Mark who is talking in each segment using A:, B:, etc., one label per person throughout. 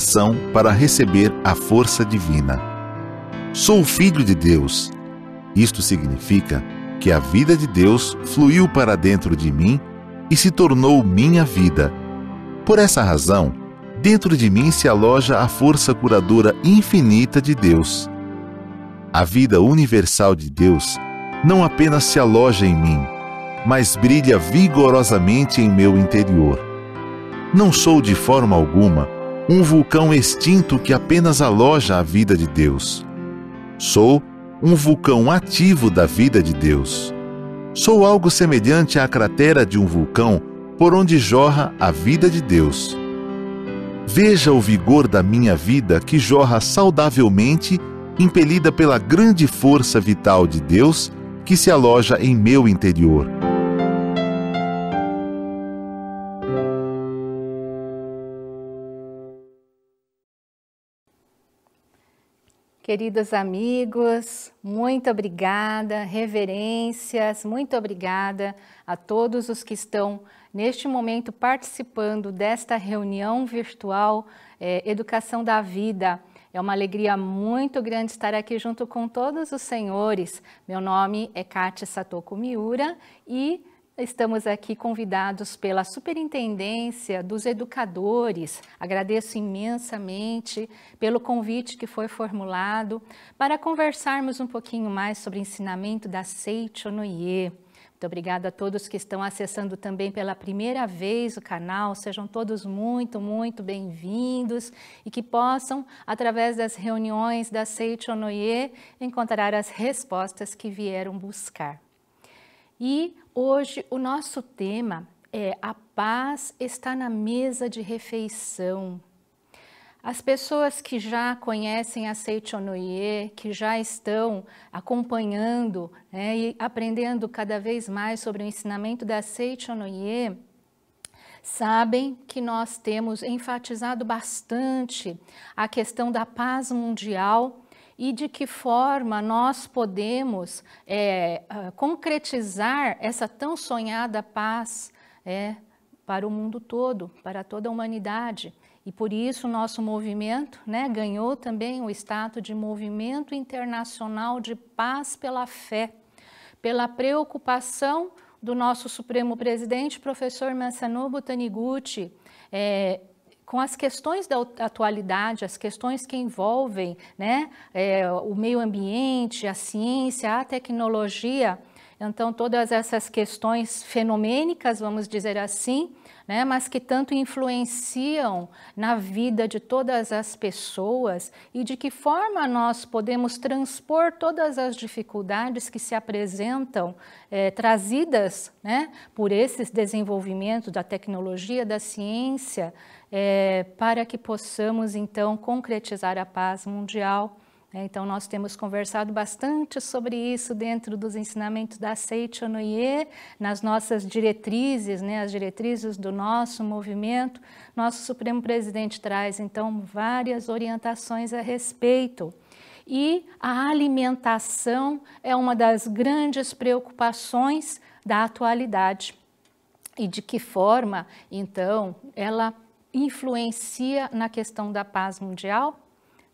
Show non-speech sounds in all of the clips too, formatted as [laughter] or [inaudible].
A: coração para receber a força divina. Sou filho de Deus. Isto significa que a vida de Deus fluiu para dentro de mim e se tornou minha vida. Por essa razão, dentro de mim se aloja a força curadora infinita de Deus. A vida universal de Deus não apenas se aloja em mim, mas brilha vigorosamente em meu interior. Não sou de forma alguma um vulcão extinto que apenas aloja a vida de Deus. Sou um vulcão ativo da vida de Deus. Sou algo semelhante à cratera de um vulcão por onde jorra a vida de Deus. Veja o vigor da minha vida que jorra saudavelmente, impelida pela grande força vital de Deus que se aloja em meu interior.
B: Queridos amigos, muito obrigada, reverências, muito obrigada a todos os que estão neste momento participando desta reunião virtual é, Educação da Vida. É uma alegria muito grande estar aqui junto com todos os senhores. Meu nome é Kátia Satoko Miura e Estamos aqui convidados pela Superintendência dos Educadores. Agradeço imensamente pelo convite que foi formulado para conversarmos um pouquinho mais sobre ensinamento da Seicho no Muito obrigada a todos que estão acessando também pela primeira vez o canal. Sejam todos muito, muito bem-vindos e que possam, através das reuniões da Seichonoye, encontrar as respostas que vieram buscar. E hoje o nosso tema é a paz está na mesa de refeição. As pessoas que já conhecem a Seichonoye, que já estão acompanhando né, e aprendendo cada vez mais sobre o ensinamento da Seichonoye, sabem que nós temos enfatizado bastante a questão da paz mundial e de que forma nós podemos é, ah, concretizar essa tão sonhada paz é, para o mundo todo, para toda a humanidade. E por isso nosso movimento né, ganhou também o status de Movimento Internacional de Paz pela Fé, pela preocupação do nosso Supremo Presidente, professor Masanobu Taniguchi, é, com as questões da atualidade, as questões que envolvem né, é, o meio ambiente, a ciência, a tecnologia. Então, todas essas questões fenomênicas, vamos dizer assim, né, mas que tanto influenciam na vida de todas as pessoas e de que forma nós podemos transpor todas as dificuldades que se apresentam é, trazidas né, por esses desenvolvimentos da tecnologia, da ciência, é, para que possamos então concretizar a paz mundial. Né? Então, nós temos conversado bastante sobre isso dentro dos ensinamentos da Seicho Noye, nas nossas diretrizes, né, as diretrizes do nosso movimento. Nosso Supremo Presidente traz, então, várias orientações a respeito. E a alimentação é uma das grandes preocupações da atualidade. E de que forma, então, ela influencia na questão da paz mundial?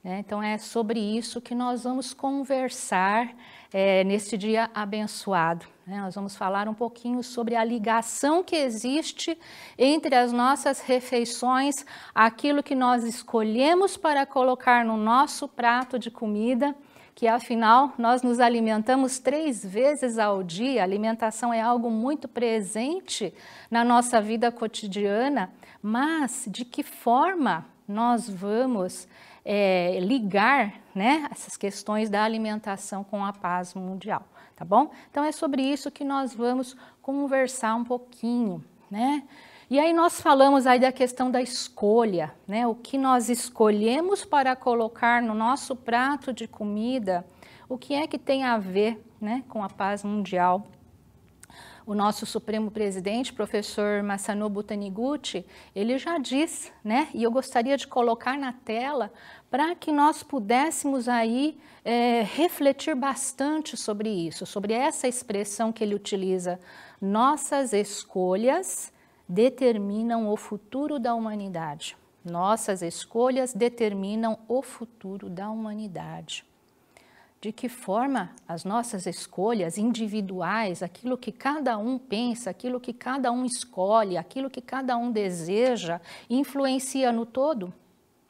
B: Né? Então, é sobre isso que nós vamos conversar é, neste dia abençoado. Né? Nós vamos falar um pouquinho sobre a ligação que existe entre as nossas refeições, aquilo que nós escolhemos para colocar no nosso prato de comida. Que afinal nós nos alimentamos três vezes ao dia, a alimentação é algo muito presente na nossa vida cotidiana mas de que forma nós vamos é, ligar né, essas questões da alimentação com a paz mundial, tá bom? Então é sobre isso que nós vamos conversar um pouquinho, né? E aí nós falamos aí da questão da escolha, né? O que nós escolhemos para colocar no nosso prato de comida, o que é que tem a ver, né, com a paz mundial? O nosso Supremo Presidente, professor Masanobu Taniguchi, ele já diz, né? E eu gostaria de colocar na tela para que nós pudéssemos aí é, refletir bastante sobre isso, sobre essa expressão que ele utiliza: nossas escolhas determinam o futuro da humanidade. Nossas escolhas determinam o futuro da humanidade de que forma as nossas escolhas individuais, aquilo que cada um pensa, aquilo que cada um escolhe, aquilo que cada um deseja, influencia no todo?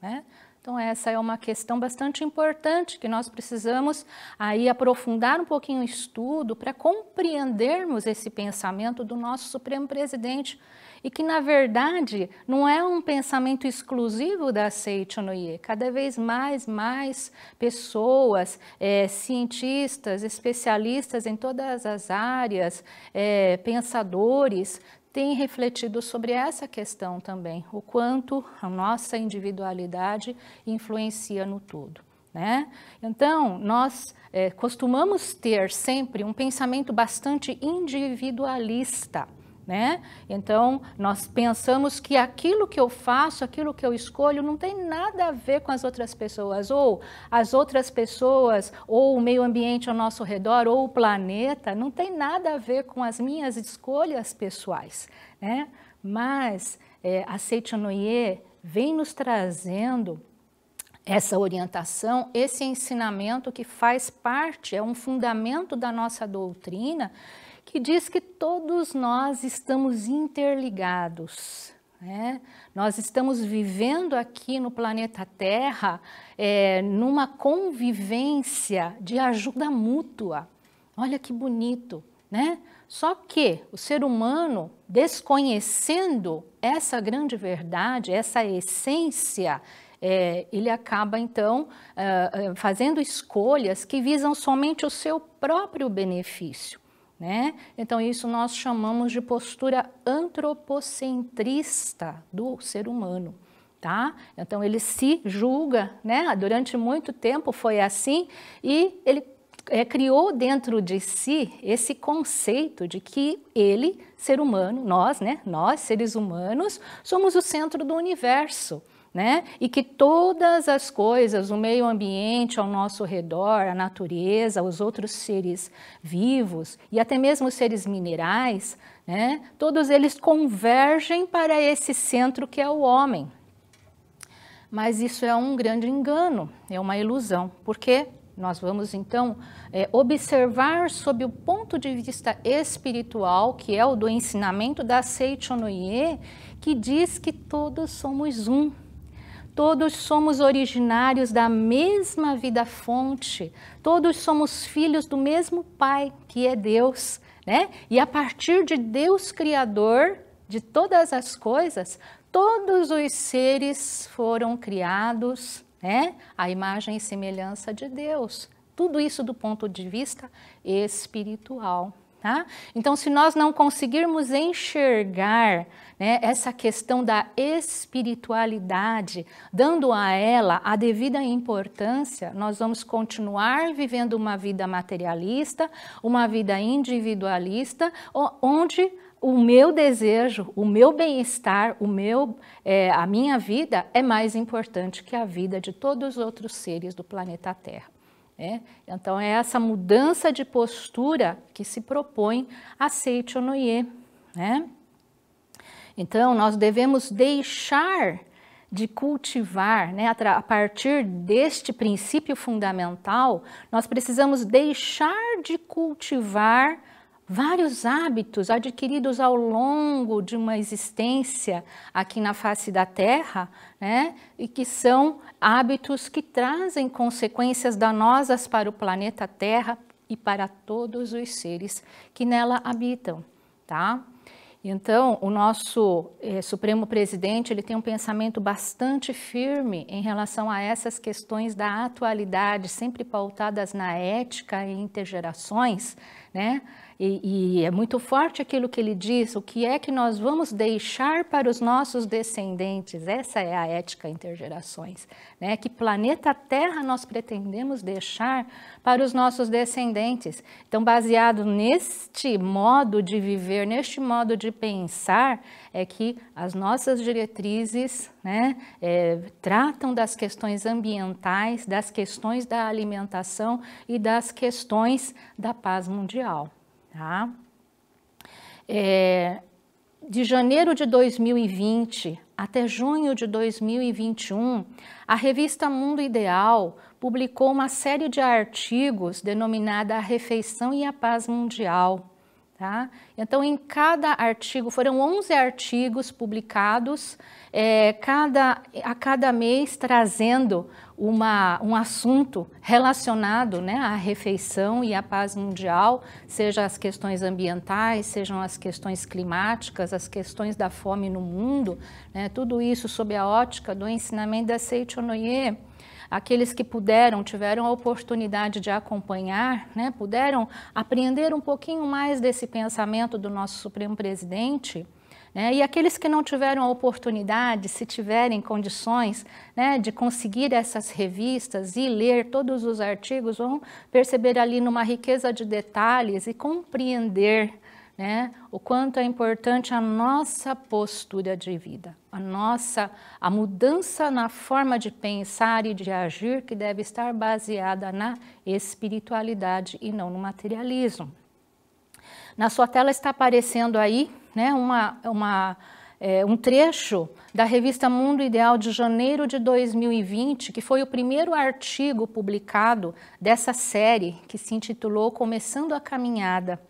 B: Né? Então, essa é uma questão bastante importante que nós precisamos aí aprofundar um pouquinho o estudo para compreendermos esse pensamento do nosso Supremo Presidente e que, na verdade, não é um pensamento exclusivo da Seichonoye. Cada vez mais, mais pessoas, é, cientistas, especialistas em todas as áreas, é, pensadores, têm refletido sobre essa questão também, o quanto a nossa individualidade influencia no todo. Né? Então, nós é, costumamos ter sempre um pensamento bastante individualista né? Então, nós pensamos que aquilo que eu faço, aquilo que eu escolho, não tem nada a ver com as outras pessoas, ou as outras pessoas, ou o meio ambiente ao nosso redor, ou o planeta, não tem nada a ver com as minhas escolhas pessoais, né? Mas é, a Seichonoye vem nos trazendo essa orientação, esse ensinamento que faz parte, é um fundamento da nossa doutrina, que diz que todos nós estamos interligados. Né? Nós estamos vivendo aqui no planeta Terra é, numa convivência de ajuda mútua. Olha que bonito, né? Só que o ser humano, desconhecendo essa grande verdade, essa essência, é, ele acaba então é, é fazendo escolhas que visam somente o seu próprio benefício. Né? Então, isso nós chamamos de postura antropocentrista do ser humano. Tá? Então, ele se julga, né? durante muito tempo foi assim, e ele é, criou dentro de si esse conceito de que ele, ser humano, nós, né? nós, seres humanos, somos o centro do universo né? E que todas as coisas, o meio ambiente ao nosso redor, a natureza, os outros seres vivos e até mesmo os seres minerais, né? Todos eles convergem para esse centro que é o homem. Mas isso é um grande engano, é uma ilusão, porque nós vamos então é, observar sob o ponto de vista espiritual, que é o do ensinamento da Seichonoye, que diz que todos somos um. Todos somos originários da mesma vida fonte, todos somos filhos do mesmo Pai, que é Deus, né? E a partir de Deus Criador de todas as coisas, todos os seres foram criados, né? A imagem e semelhança de Deus. Tudo isso do ponto de vista espiritual. Tá? Então, se nós não conseguirmos enxergar né, essa questão da espiritualidade, dando a ela a devida importância, nós vamos continuar vivendo uma vida materialista, uma vida individualista, onde o meu desejo, o meu bem-estar, o meu, é, a minha vida é mais importante que a vida de todos os outros seres do planeta Terra. É? Então é essa mudança de postura que se propõe a Seiichi Onoye, é, né? Então, nós devemos deixar de cultivar, né, a partir deste princípio fundamental, nós precisamos deixar de cultivar vários hábitos adquiridos ao longo de uma existência aqui na face da Terra, né? E que são hábitos que trazem consequências danosas para o planeta Terra e para todos os seres que nela habitam, tá? Então, o nosso eh, Supremo Presidente ele tem um pensamento bastante firme em relação a essas questões da atualidade, sempre pautadas na ética e intergerações, né? E, e, é muito forte aquilo que ele diz: o que é que nós vamos deixar para os nossos descendentes? Essa é a ética intergerações. Né? Que planeta Terra nós pretendemos deixar para os nossos descendentes? Então, baseado neste modo de viver, neste modo de pensar, é que as nossas diretrizes né, é, tratam das questões ambientais, das questões da alimentação e das questões da paz mundial. Tá? É, de janeiro de 2020 até junho de 2021, a revista Mundo Ideal publicou uma série de artigos denominada A Refeição e a Paz Mundial. Tá? Então, em cada artigo, foram 11 artigos publicados, é, cada, a cada mês trazendo uma, um assunto relacionado né, à refeição e à paz mundial, seja as questões ambientais, sejam as questões climáticas, as questões da fome no mundo, né, tudo isso sob a ótica do ensinamento da Seichonoye. Aqueles que puderam, tiveram a oportunidade de acompanhar, né, puderam apreender um pouquinho mais desse pensamento do nosso Supremo Presidente, né? E aqueles que não tiveram a oportunidade, se tiverem condições né, de conseguir essas revistas e ler todos os artigos, vão perceber ali numa riqueza de detalhes e compreender né, o quanto é importante a nossa postura de vida, a nossa a mudança na forma de pensar e de agir que deve estar baseada na espiritualidade e não no materialismo. Na sua tela está aparecendo aí né, uma, uma, é, um trecho da revista Mundo Ideal de janeiro de 2020, que foi o primeiro artigo publicado dessa série que se intitulou Começando a Caminhada.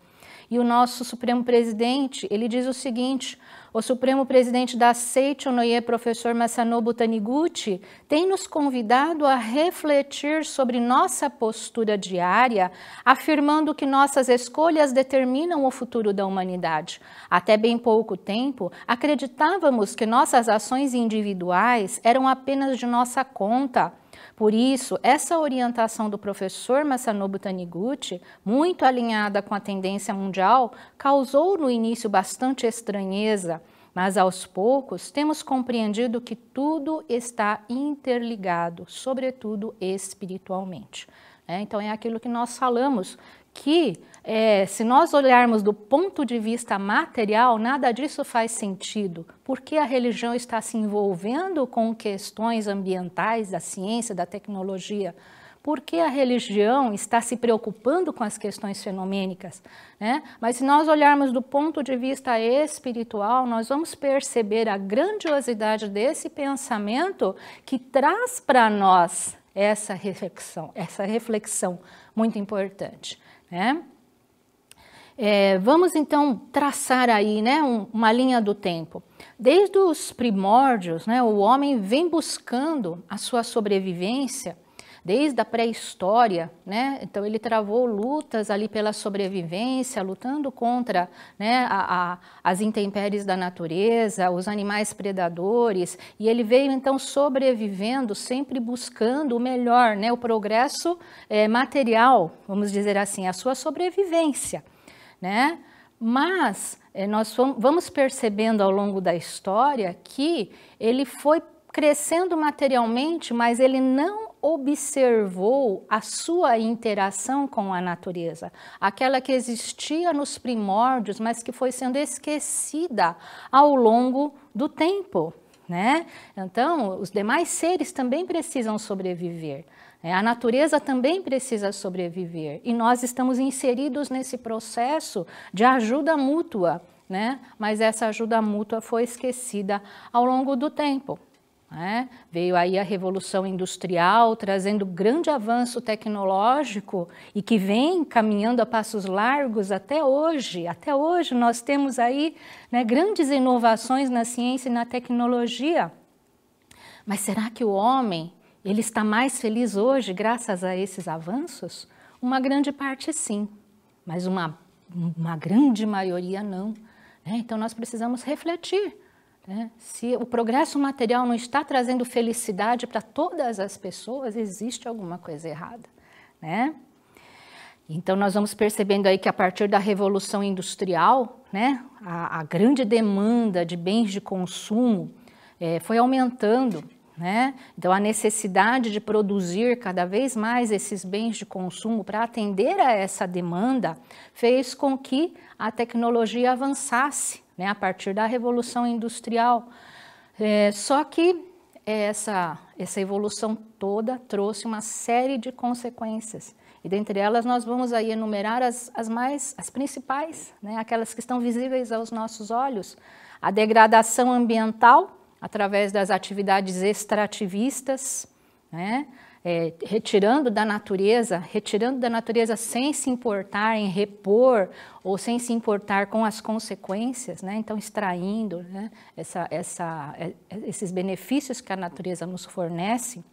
B: E o nosso Supremo Presidente, ele diz o seguinte, o Supremo Presidente da Seite Onoye, professor Masanobu Taniguchi, tem nos convidado a refletir sobre nossa postura diária, afirmando que nossas escolhas determinam o futuro da humanidade. Até bem pouco tempo, acreditávamos que nossas ações individuais eram apenas de nossa conta, por isso, essa orientação do professor Masanobu Taniguchi, muito alinhada com a tendência mundial, causou no início bastante estranheza, mas aos poucos temos compreendido que tudo está interligado, sobretudo espiritualmente. É, então, é aquilo que nós falamos, que é, se nós olharmos do ponto de vista material, nada disso faz sentido, porque a religião está se envolvendo com questões ambientais, da ciência, da tecnologia, porque a religião está se preocupando com as questões fenomênicas. Né? Mas se nós olharmos do ponto de vista espiritual, nós vamos perceber a grandiosidade desse pensamento que traz para nós essa reflexão, essa reflexão muito importante. Né? É, vamos então traçar aí né, um, uma linha do tempo. Desde os primórdios, né, o homem vem buscando a sua sobrevivência desde a pré-história, né? Então ele travou lutas ali pela sobrevivência, lutando contra né, a, a, as intempéries da natureza, os animais predadores, e ele veio então sobrevivendo, sempre buscando o melhor, né? O progresso é, material, vamos dizer assim, a sua sobrevivência né? Mas eh, nós vamos percebendo ao longo da história que ele foi crescendo materialmente, mas ele não observou a sua interação com a natureza, aquela que existia nos primórdios, mas que foi sendo esquecida ao longo do tempo né? Então, os demais seres também precisam sobreviver. Né? A natureza também precisa sobreviver. E nós estamos inseridos nesse processo de ajuda mútua, né? Mas essa ajuda mútua foi esquecida ao longo do tempo. Né? Veio aí a Revolução Industrial, trazendo grande avanço tecnológico e que vem caminhando a passos largos até hoje. Até hoje nós temos aí né, grandes inovações na ciência e na tecnologia. Mas será que o homem ele está mais feliz hoje graças a esses avanços? Uma grande parte sim, mas uma, uma grande maioria não. Né? Então nós precisamos refletir né? Se o progresso material não está trazendo felicidade para todas as pessoas, existe alguma coisa errada. Né? Então, nós vamos percebendo aí que a partir da Revolução Industrial, né, a, a grande demanda de bens de consumo é, foi aumentando. Né? Então, a necessidade de produzir cada vez mais esses bens de consumo para atender a essa demanda fez com que a tecnologia avançasse né, a partir da Revolução Industrial. É, só que é, essa, essa evolução toda trouxe uma série de consequências. E dentre elas nós vamos aí enumerar as, as mais as principais, né, aquelas que estão visíveis aos nossos olhos, a degradação ambiental através das atividades extrativistas, né, é, retirando da natureza, retirando da natureza sem se importar em repor ou sem se importar com as consequências, né? então extraindo né? essa, essa, é, esses benefícios que a natureza nos fornece,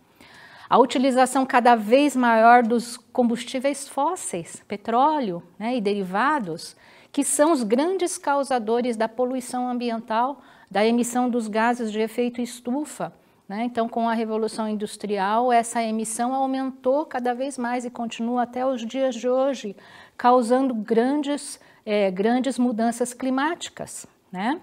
B: a utilização cada vez maior dos combustíveis fósseis, petróleo né? e derivados, que são os grandes causadores da poluição ambiental, da emissão dos gases de efeito estufa né? Então, com a Revolução Industrial, essa emissão aumentou cada vez mais e continua até os dias de hoje, causando grandes, é, grandes mudanças climáticas. Né?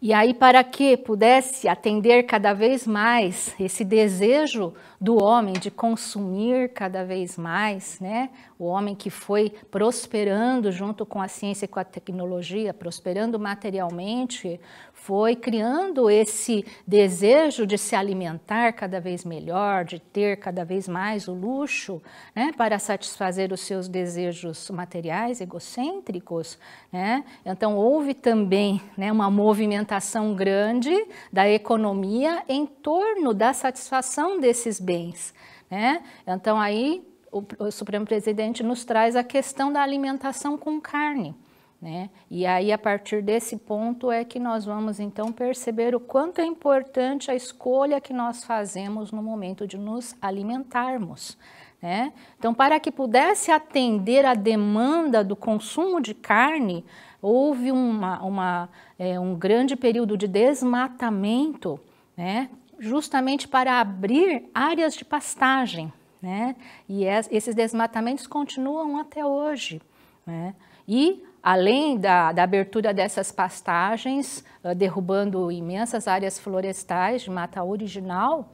B: E aí, para que pudesse atender cada vez mais esse desejo do homem de consumir cada vez mais, né? o homem que foi prosperando junto com a ciência e com a tecnologia, prosperando materialmente, foi criando esse desejo de se alimentar cada vez melhor, de ter cada vez mais o luxo, né, para satisfazer os seus desejos materiais egocêntricos, né? Então houve também, né, uma movimentação grande da economia em torno da satisfação desses bens, né? Então aí o, o Supremo Presidente nos traz a questão da alimentação com carne. Né? E aí, a partir desse ponto, é que nós vamos então perceber o quanto é importante a escolha que nós fazemos no momento de nos alimentarmos. Né? Então, para que pudesse atender à demanda do consumo de carne, houve uma, uma, é, um grande período de desmatamento, né? justamente para abrir áreas de pastagem. Né? E es, esses desmatamentos continuam até hoje. Né? E além da, da, abertura dessas pastagens, eh, derrubando imensas áreas florestais de mata original,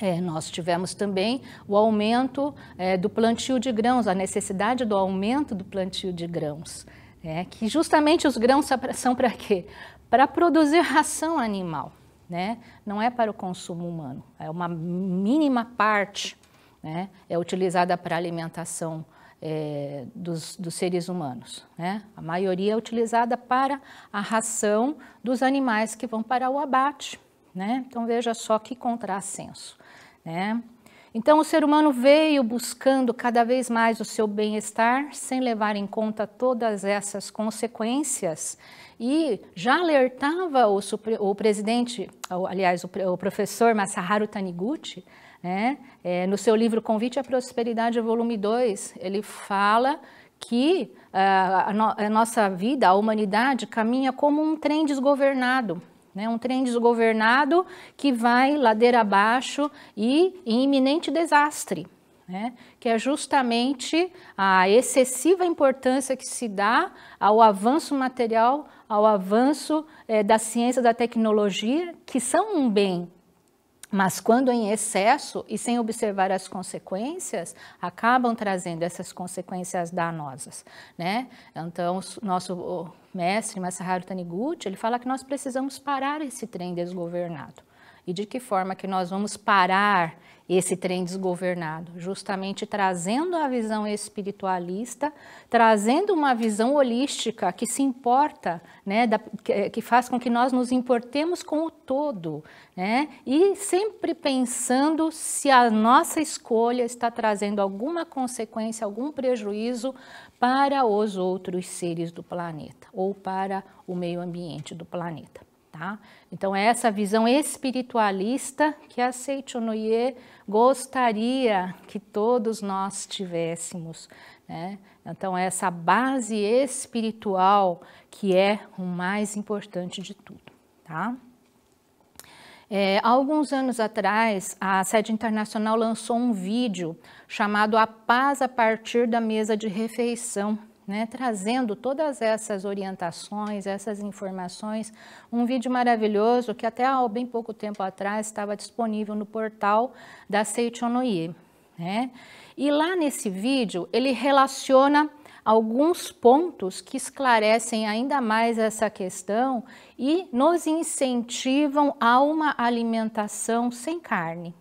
B: é, nós tivemos também o aumento é, do plantio de grãos, a necessidade do aumento do plantio de grãos. Né, que justamente os grãos são para quê? Para produzir ração animal, né? não é para o consumo humano, é uma mínima parte, né? é utilizada para alimentação humana é, dos, dos, seres humanos. Né? A maioria é utilizada para a ração dos animais que vão para o abate. Né? Então veja só que contrassenso. Né? Então o ser humano veio buscando cada vez mais o seu bem-estar, sem levar em conta todas essas consequências, e já alertava o, o presidente, aliás, o, o professor Masaharu Taniguchi, né? É, no seu livro Convite à Prosperidade, volume 2, ele fala que a, ah, a, no, a nossa vida, a humanidade, caminha como um trem desgovernado. Né, um trem desgovernado que vai ladeira abaixo e em iminente desastre, né, que é justamente a excessiva importância que se dá ao avanço material, ao avanço é, da ciência, da tecnologia, que são um bem mas quando em excesso e sem observar as consequências, acabam trazendo essas consequências danosas, né? Então, nosso mestre Masaharu Taniguchi, ele fala que nós precisamos parar esse trem desgovernado. E de que forma que nós vamos parar esse trem desgovernado, justamente trazendo a visão espiritualista, trazendo uma visão holística que se importa, né, da, que, que, faz com que nós nos importemos com o todo, né, e sempre pensando se a nossa escolha está trazendo alguma consequência, algum prejuízo para os outros seres do planeta ou para o meio ambiente do planeta. Tá? Então, é essa visão espiritualista que a Seichonoye gostaria que todos nós tivéssemos. Né? Então, é essa base espiritual que é o mais importante de tudo. Tá? É, alguns anos atrás, a sede internacional lançou um vídeo chamado A Paz a partir da Mesa de Refeição, né, trazendo todas essas orientações, essas informações, um vídeo maravilhoso que até há bem pouco tempo atrás estava disponível no portal da Seichonoye. Né? E lá nesse vídeo ele relaciona alguns pontos que esclarecem ainda mais essa questão e nos incentivam a uma alimentação sem carne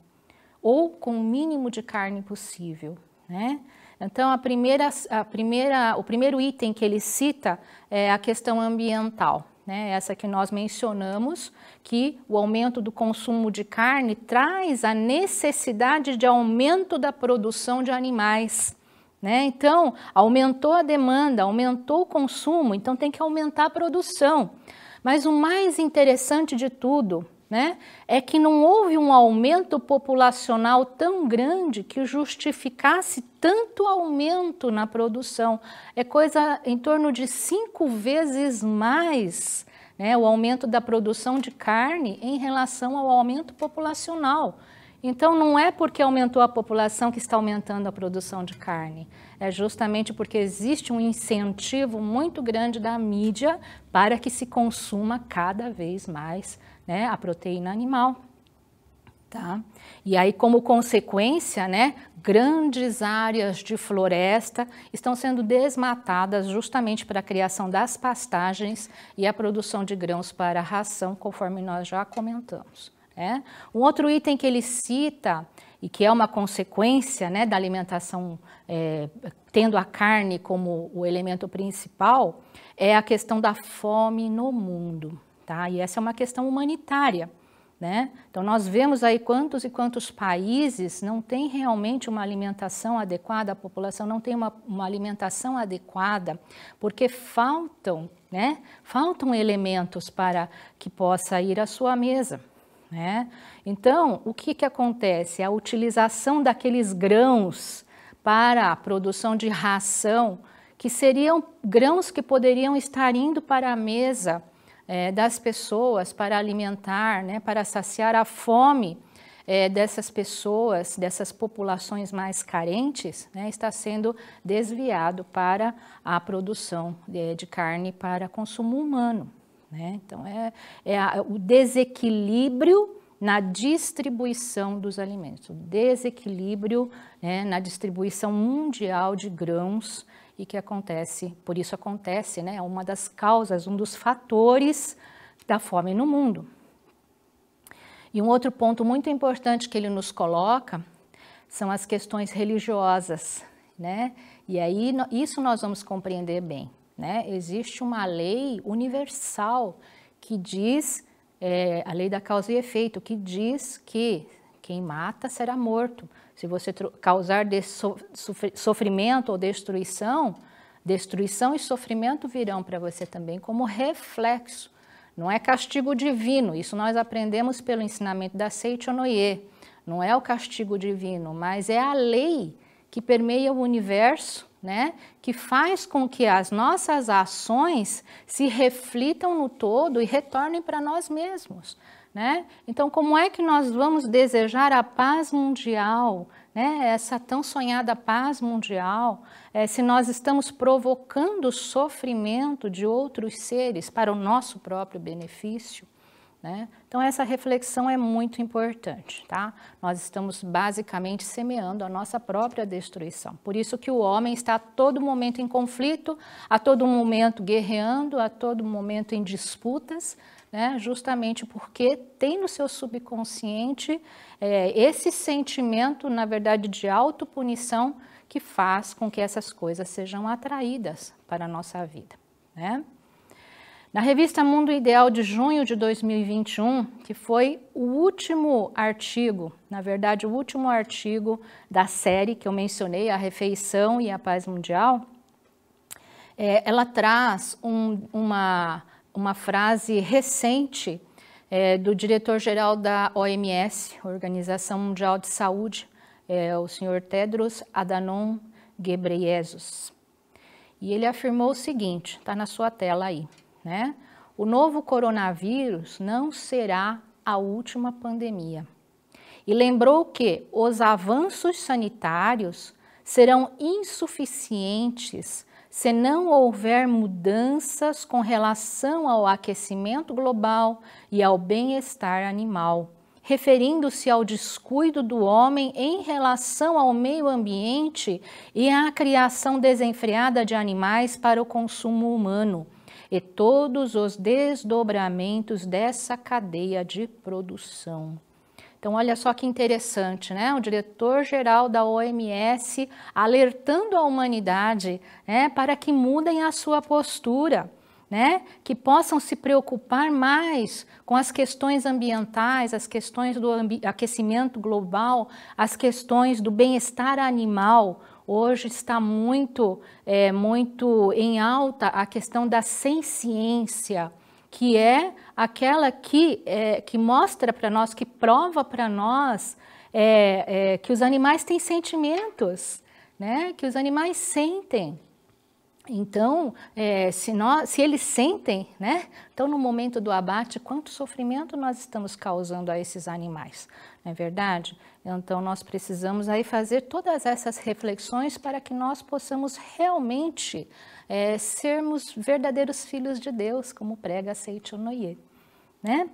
B: ou com o mínimo de carne possível. Né? Então, a primeira, a primeira, o primeiro item que ele cita é a questão ambiental. Né? Essa que nós mencionamos, que o aumento do consumo de carne traz a necessidade de aumento da produção de animais. Né? Então, aumentou a demanda, aumentou o consumo, então tem que aumentar a produção. Mas o mais interessante de tudo né, é que não houve um aumento populacional tão grande que justificasse tanto aumento na produção. É coisa em torno de cinco vezes mais né, o aumento da produção de carne em relação ao aumento populacional. Então, não é porque aumentou a população que está aumentando a produção de carne. É justamente porque existe um incentivo muito grande da mídia para que se consuma cada vez mais né, a proteína animal. Tá? E aí, como consequência, né, grandes áreas de floresta estão sendo desmatadas justamente para a criação das pastagens e a produção de grãos para a ração, conforme nós já comentamos. Né? Um outro item que ele cita e que é uma consequência né, da alimentação é, tendo a carne como o elemento principal, é a questão da fome no mundo tá? E essa é uma questão humanitária. Né? Então, nós vemos aí quantos e quantos países não têm realmente uma alimentação adequada, a população não tem uma, uma alimentação adequada, porque faltam, né? faltam elementos para que possa ir à sua mesa. Né? Então, o que, que acontece? A utilização daqueles grãos para a produção de ração, que seriam grãos que poderiam estar indo para a mesa é, das pessoas para alimentar, né, para saciar a fome é, dessas pessoas, dessas populações mais carentes, né, está sendo desviado para a produção de, de carne para consumo humano. Né? Então, é, é a, o desequilíbrio na distribuição dos alimentos, o desequilíbrio né, na distribuição mundial de grãos e que acontece, por isso acontece, né, uma das causas, um dos fatores da fome no mundo. E um outro ponto muito importante que ele nos coloca são as questões religiosas, né? E aí isso nós vamos compreender bem, né? Existe uma lei universal que diz é, a lei da causa e efeito, que diz que quem mata será morto. Se você causar sofrimento ou destruição, destruição e sofrimento virão para você também como reflexo. Não é castigo divino, isso nós aprendemos pelo ensinamento da Seichonoye. Não é o castigo divino, mas é a lei que permeia o universo, né? que faz com que as nossas ações se reflitam no todo e retornem para nós mesmos. Né? Então, como é que nós vamos desejar a paz mundial, né? essa tão sonhada paz mundial, é, se nós estamos provocando sofrimento de outros seres para o nosso próprio benefício? Né? Então, essa reflexão é muito importante. Tá? Nós estamos basicamente semeando a nossa própria destruição. Por isso que o homem está a todo momento em conflito, a todo momento guerreando, a todo momento em disputas, né? justamente porque tem no seu subconsciente é, esse sentimento, na verdade, de autopunição que faz com que essas coisas sejam atraídas para a nossa vida. Né? Na revista Mundo Ideal de junho de 2021, que foi o último artigo, na verdade, o último artigo da série que eu mencionei, A Refeição e a Paz Mundial, é, ela traz um, uma, uma frase recente é, do diretor-geral da OMS, Organização Mundial de Saúde, é, o senhor Tedros Adhanom Ghebreyesus. E ele afirmou o seguinte, está na sua tela aí né? O novo coronavírus não será a última pandemia. E lembrou que os avanços sanitários serão insuficientes se não houver mudanças com relação ao aquecimento global e ao bem-estar animal, referindo-se ao descuido do homem em relação ao meio ambiente e à criação desenfreada de animais para o consumo humano e todos os desdobramentos dessa cadeia de produção. Então, olha só que interessante, né? O diretor-geral da OMS alertando a humanidade né, para que mudem a sua postura. Né, que possam se preocupar mais com as questões ambientais, as questões do aquecimento global, as questões do bem-estar animal, Hoje está muito, é, muito em alta a questão da senciência, que é aquela que, é, que mostra para nós, que prova para nós é, é, que os animais têm sentimentos, né? que os animais sentem. Então, é, se, nós, se, eles sentem, né? Então, no momento do abate, quanto sofrimento nós estamos causando a esses animais, não é verdade? Então, nós precisamos aí fazer todas essas reflexões para que nós possamos realmente é, sermos verdadeiros filhos de Deus, como prega Seiichi Onoye, né?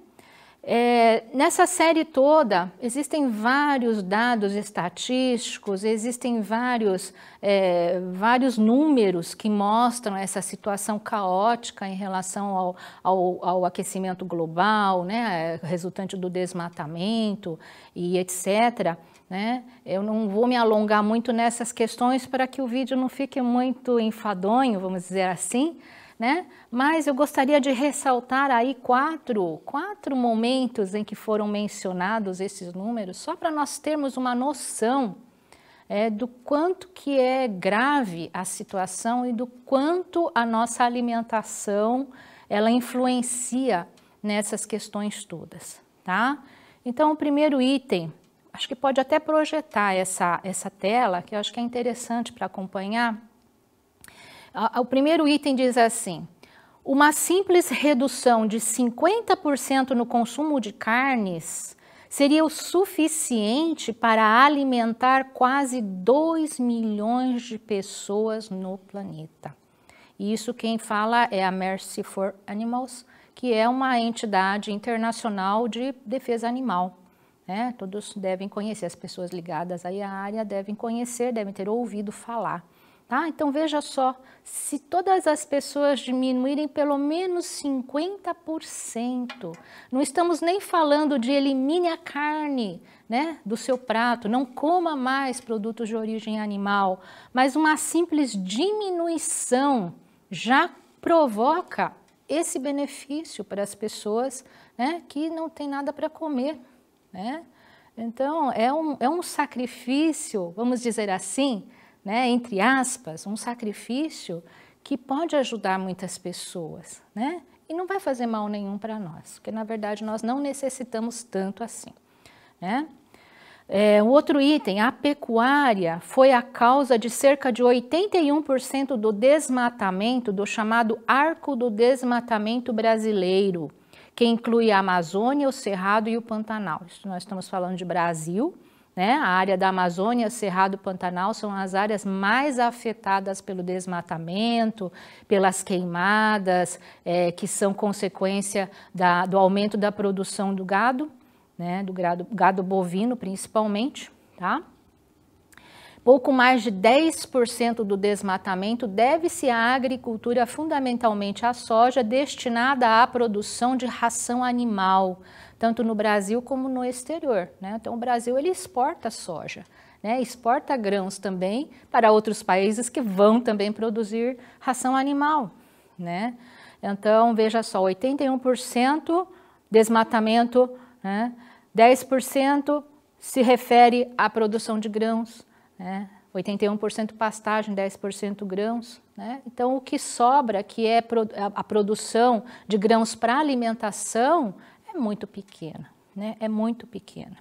B: É, nessa série toda, existem vários dados estatísticos, existem vários, é, vários números que mostram essa situação caótica em relação ao, ao, ao aquecimento global, né, é, resultante do desmatamento e etc. Né? Eu não vou me alongar muito nessas questões para que o vídeo não fique muito enfadonho, vamos dizer assim, né? Mas eu gostaria de ressaltar aí quatro, quatro momentos em que foram mencionados esses números, só para nós termos uma noção é, do quanto que é grave a situação e do quanto a nossa alimentação ela influencia nessas questões todas, tá? Então, o primeiro item, acho que pode até projetar essa, essa tela, que eu acho que é interessante para acompanhar, o primeiro item diz assim: uma simples redução de 50% no consumo de carnes seria o suficiente para alimentar quase 2 milhões de pessoas no planeta. E isso quem fala é a Mercy for Animals, que é uma entidade internacional de defesa animal. Né? Todos devem conhecer, as pessoas ligadas aí à área devem conhecer, devem ter ouvido falar. Tá? Então veja só, se todas as pessoas diminuírem pelo menos 50%, não estamos nem falando de elimine a carne né, do seu prato, não coma mais produtos de origem animal, mas uma simples diminuição já provoca esse benefício para as pessoas né, que não tem nada para comer. Né? Então é um, é um sacrifício, vamos dizer assim, né, entre aspas, um sacrifício que pode ajudar muitas pessoas, né? E não vai fazer mal nenhum para nós, porque na verdade nós não necessitamos tanto assim, né? É, outro item, a pecuária foi a causa de cerca de 81% do desmatamento, do chamado arco do desmatamento brasileiro, que inclui a Amazônia, o Cerrado e o Pantanal. Isso nós estamos falando de Brasil, né? A área da Amazônia, Cerrado Pantanal são as áreas mais afetadas pelo desmatamento, pelas queimadas, é, que são consequência da, do aumento da produção do gado, né? do gado bovino principalmente. Tá? Pouco mais de 10% do desmatamento deve-se à agricultura, fundamentalmente à soja, destinada à produção de ração animal, tanto no Brasil como no exterior. Né? Então, o Brasil ele exporta soja, né? exporta grãos também para outros países que vão também produzir ração animal. Né? Então, veja só: 81% desmatamento, 10% né? se refere à produção de grãos né? 81% pastagem, 10% grãos. Né? Então, o que sobra, que é a produção de grãos para alimentação, é muito pequena. Né? É muito pequena.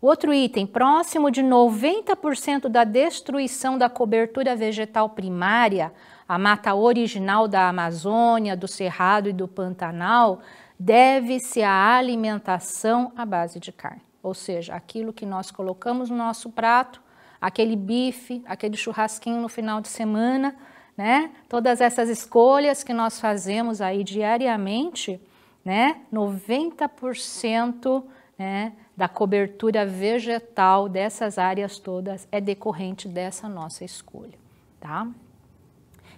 B: Outro item, próximo de 90% da destruição da cobertura vegetal primária, a mata original da Amazônia, do Cerrado e do Pantanal, deve-se à alimentação à base de carne. Ou seja, aquilo que nós colocamos no nosso prato aquele bife, aquele churrasquinho no final de semana, né? Todas essas escolhas que nós fazemos aí diariamente, né? 90% né, da cobertura vegetal dessas áreas todas é decorrente dessa nossa escolha, tá?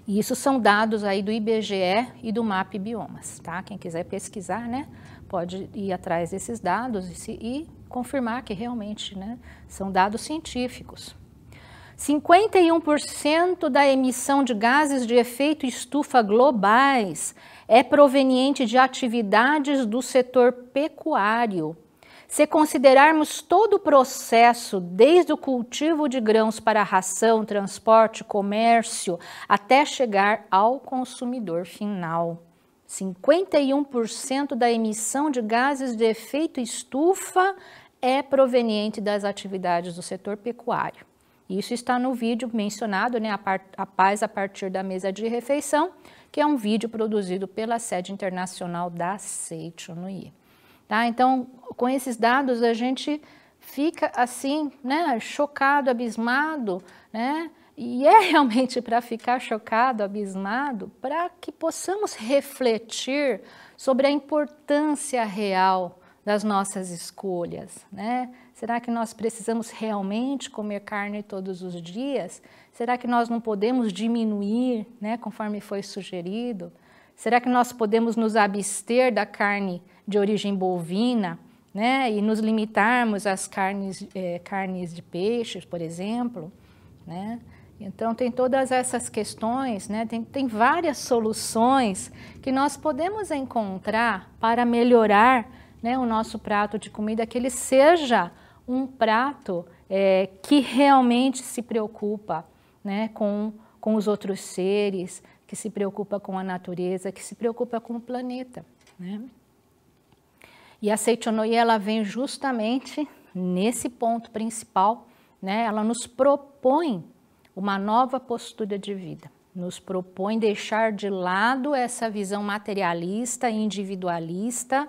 B: E isso são dados aí do IBGE e do MAP Biomas, tá? Quem quiser pesquisar, né, pode ir atrás desses dados e, se, e confirmar que realmente né, são dados científicos. 51% da emissão de gases de efeito estufa globais é proveniente de atividades do setor pecuário. Se considerarmos todo o processo, desde o cultivo de grãos para ração, transporte, comércio, até chegar ao consumidor final. 51% da emissão de gases de efeito estufa é proveniente das atividades do setor pecuário. Isso está no vídeo mencionado, né, a, Paz a partir da mesa de refeição, que é um vídeo produzido pela sede internacional da Seichonui. Tá? Então, com esses dados, a gente fica assim, né, chocado, abismado, né, e é [laughs] realmente para ficar chocado, abismado, para que possamos refletir sobre a importância real das nossas escolhas, né? Será que nós precisamos realmente comer carne todos os dias? Será que nós não podemos diminuir, né, conforme foi sugerido? Será que nós podemos nos abster da carne de origem bovina, né, e nos limitarmos às carnes, eh, carnes de peixes, por exemplo, né? Então, tem todas essas questões, né? tem, tem várias soluções que nós podemos encontrar para melhorar né, o nosso prato de comida, que ele seja um prato é, que realmente se preocupa né, com, com os outros seres, que se preocupa com a natureza, que se preocupa com o planeta. Né? E a Seichonoye, ela vem justamente nesse ponto principal, né? ela nos propõe uma nova postura de vida. Nos propõe deixar de lado essa visão materialista e individualista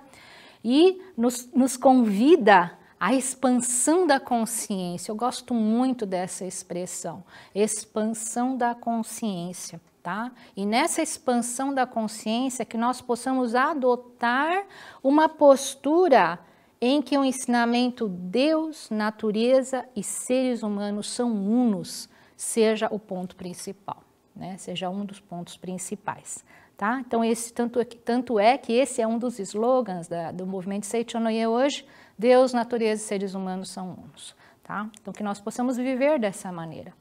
B: e nos, nos convida à expansão da consciência. Eu gosto muito dessa expressão, expansão da consciência. Tá? E nessa expansão da consciência que nós possamos adotar uma postura em que o ensinamento Deus, natureza e seres humanos são unos, seja o ponto principal, né? seja um dos pontos principais. Tá? Então, esse, tanto, é tanto é que esse é um dos slogans da, do movimento Seichonoye hoje, Deus, natureza e seres humanos são unos. Tá? Então, que nós possamos viver dessa maneira.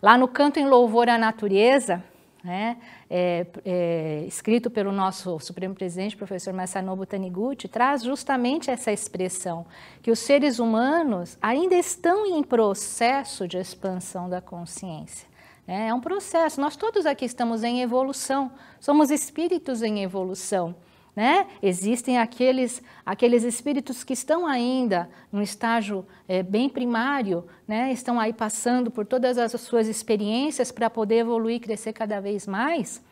B: Lá no canto em louvor à natureza, né? É, é, escrito pelo nosso Supremo Presidente, professor Masanobu Taniguchi, traz justamente essa expressão, que os seres humanos ainda estão em processo de expansão da consciência. Né? É um processo, nós todos aqui estamos em evolução, somos espíritos em evolução. Né? Existem aqueles, aqueles espíritos que estão ainda num estágio é, bem primário, né? estão aí passando por todas as suas experiências para poder evoluir e crescer cada vez mais.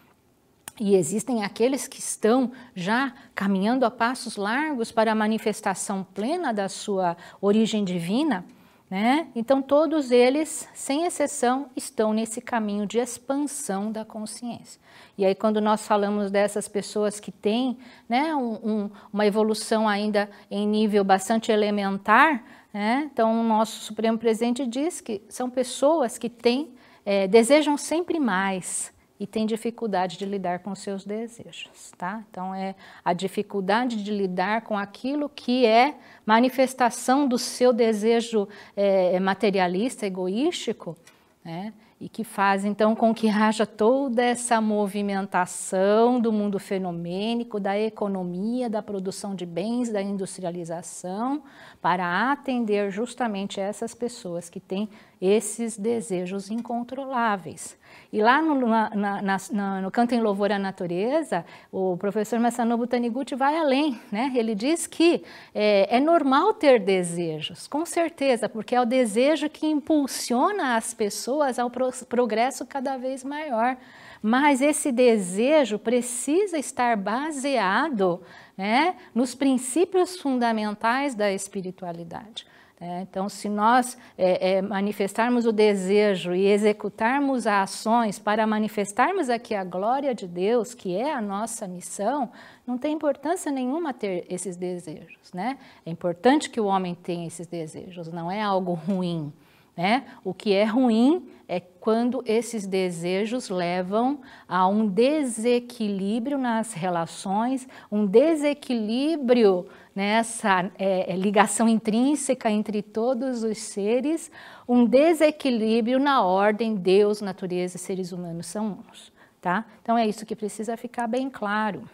B: E existem aqueles que estão já caminhando a passos largos para a manifestação plena da sua origem divina. Né? Então, todos eles, sem exceção, estão nesse caminho de expansão da consciência. E aí, quando nós falamos dessas pessoas que têm né, um, um, uma evolução ainda em nível bastante elementar, né? então, o nosso Supremo presidente diz que são pessoas que têm, é, desejam sempre mais, e tem dificuldade de lidar com seus desejos, tá? Então é a dificuldade de lidar com aquilo que é manifestação do seu desejo é, é materialista, egoístico, né? E que faz então com que haja toda essa movimentação do mundo fenomênico, da economia, da produção de bens, da industrialização, para atender justamente essas pessoas que têm esses desejos incontroláveis e lá no, na, na, no Canto em Louvor à Natureza, o professor Masanobu Taniguchi vai além, né? Ele diz que é, é normal ter desejos, com certeza, porque é o desejo que impulsiona as pessoas ao progresso cada vez maior. Mas esse desejo precisa estar baseado né, nos princípios fundamentais da espiritualidade. Né? Então, se nós é, é, manifestarmos o desejo e executarmos ações para manifestarmos aqui a glória de Deus, que é a nossa missão, não tem importância nenhuma ter esses desejos. Né? É importante que o homem tenha esses desejos, não é algo ruim. Né? O que é ruim é quando esses desejos levam a um desequilíbrio nas relações, um desequilíbrio nessa né, é, é, ligação intrínseca entre todos os seres, um desequilíbrio na ordem Deus, natureza e seres humanos são uns. Tá? Então é isso que precisa ficar bem claro.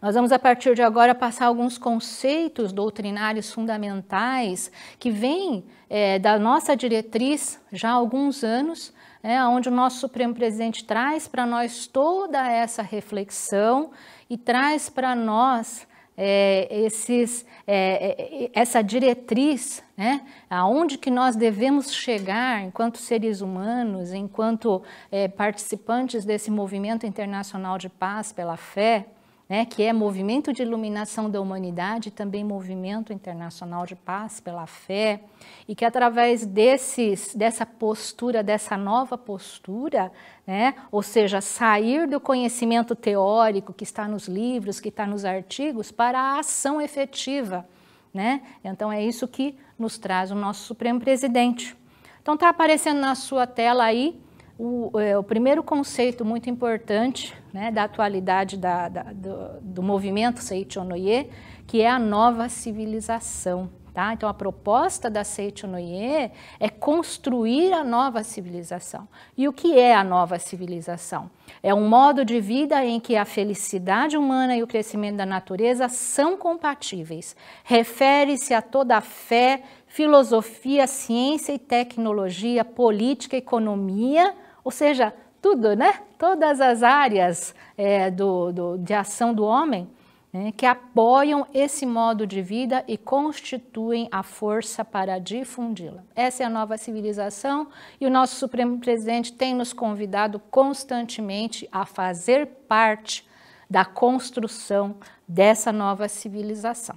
B: Nós vamos, a partir de agora, passar alguns conceitos doutrinários fundamentais que vêm é, da nossa diretriz já há alguns anos, né, onde o nosso Supremo Presidente traz para nós toda essa reflexão e traz para nós é, esses, é, é essa diretriz, né? aonde que nós devemos chegar enquanto seres humanos, enquanto é, participantes desse movimento internacional de paz pela fé, né, que é Movimento de Iluminação da Humanidade, também Movimento Internacional de Paz pela Fé, e que através desses, dessa postura, dessa nova postura, né, ou seja, sair do conhecimento teórico que está nos livros, que está nos artigos, para a ação efetiva. Né? Então é isso que nos traz o nosso Supremo Presidente. Então está aparecendo na sua tela aí o, é, o primeiro conceito muito importante né, da atualidade da, da, do, do, movimento Seichonoye, que é a nova civilização. Tá? Então, a proposta da Seichonoye é construir a nova civilização. E o que é a nova civilização? É um modo de vida em que a felicidade humana e o crescimento da natureza são compatíveis. Refere-se a toda a fé, filosofia, ciência e tecnologia, política, economia, ou seja, tudo, né? Todas as áreas é, do, do, de ação do homem né? que apoiam esse modo de vida e constituem a força para difundi-la. Essa é a nova civilização e o nosso Supremo Presidente tem nos convidado constantemente a fazer parte da construção dessa nova civilização.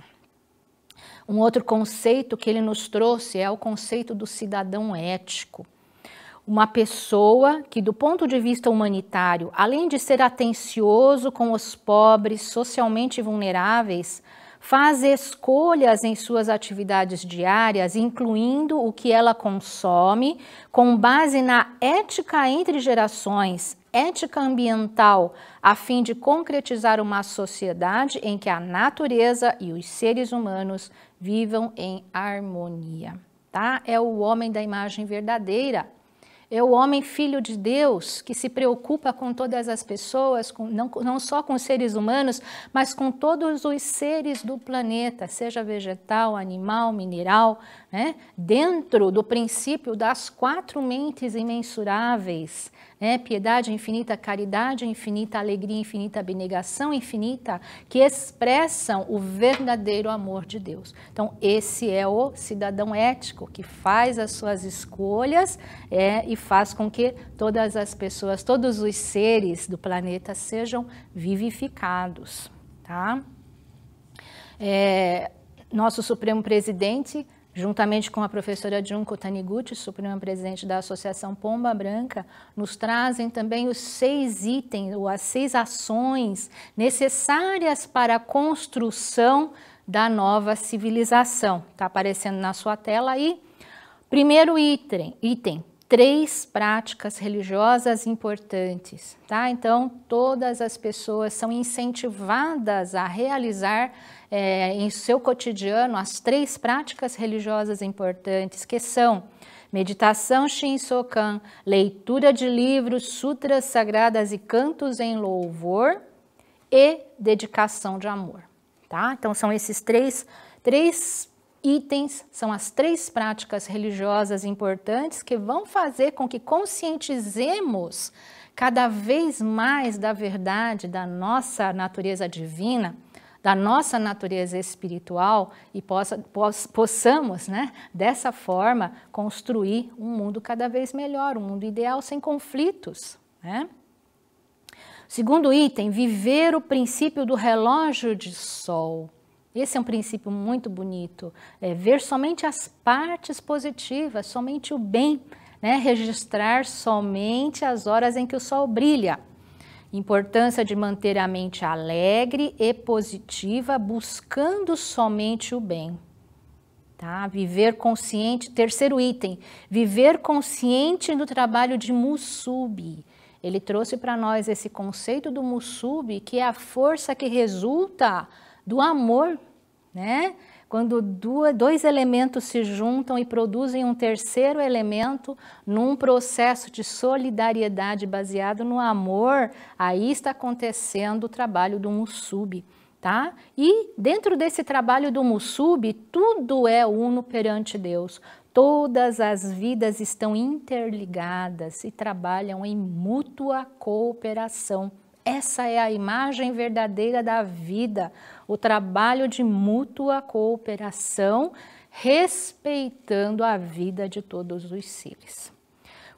B: Um outro conceito que ele nos trouxe é o conceito do cidadão ético uma pessoa que, do ponto de vista humanitário, além de ser atencioso com os pobres, socialmente vulneráveis, faz escolhas em suas atividades diárias, incluindo o que ela consome, com base na ética entre gerações, ética ambiental, a fim de concretizar uma sociedade em que a natureza e os seres humanos vivam em harmonia. Tá? É o homem da imagem verdadeira, é o homem filho de Deus que se preocupa com todas as pessoas, com, não, não só com os seres humanos, mas com todos os seres do planeta, seja vegetal, animal, mineral, né? dentro do princípio das quatro mentes imensuráveis, né? piedade infinita, caridade infinita, alegria infinita, abnegação infinita, que expressam o verdadeiro amor de Deus. Então, esse é o cidadão ético que faz as suas escolhas é, e faz com que todas as pessoas, todos os seres do planeta sejam vivificados. Tá? É, nosso Supremo Presidente juntamente com a professora Junko Taniguchi, suprema-presidente da Associação Pomba Branca, nos trazem também os seis itens, ou as seis ações necessárias para a construção da nova civilização. Está aparecendo na sua tela aí. Primeiro item, item três práticas religiosas importantes, tá? Então, todas as pessoas são incentivadas a realizar é, em seu cotidiano as três práticas religiosas importantes, que são meditação Shinsokan, leitura de livros, sutras sagradas e cantos em louvor e dedicação de amor, tá? Então, são esses três, três itens são as três práticas religiosas importantes que vão fazer com que conscientizemos cada vez mais da verdade da nossa natureza divina, da nossa natureza espiritual e possa, possamos, né, dessa forma, construir um mundo cada vez melhor, um mundo ideal sem conflitos. Né? Segundo item, viver o princípio do relógio de sol. Esse é um princípio muito bonito. É ver somente as partes positivas, somente o bem, né? registrar somente as horas em que o sol brilha. Importância de manter a mente alegre e positiva, buscando somente o bem. Tá? Viver consciente, terceiro item, viver consciente do trabalho de Musubi. Ele trouxe para nós esse conceito do Musubi, que é a força que resulta do amor, né? Quando dois elementos se juntam e produzem um terceiro elemento num processo de solidariedade baseado no amor, aí está acontecendo o trabalho do Musubi. Tá? E dentro desse trabalho do Musubi, tudo é uno perante Deus. Todas as vidas estão interligadas e trabalham em mútua cooperação. Essa é a imagem verdadeira da vida, o trabalho de mútua cooperação, respeitando a vida de todos os seres.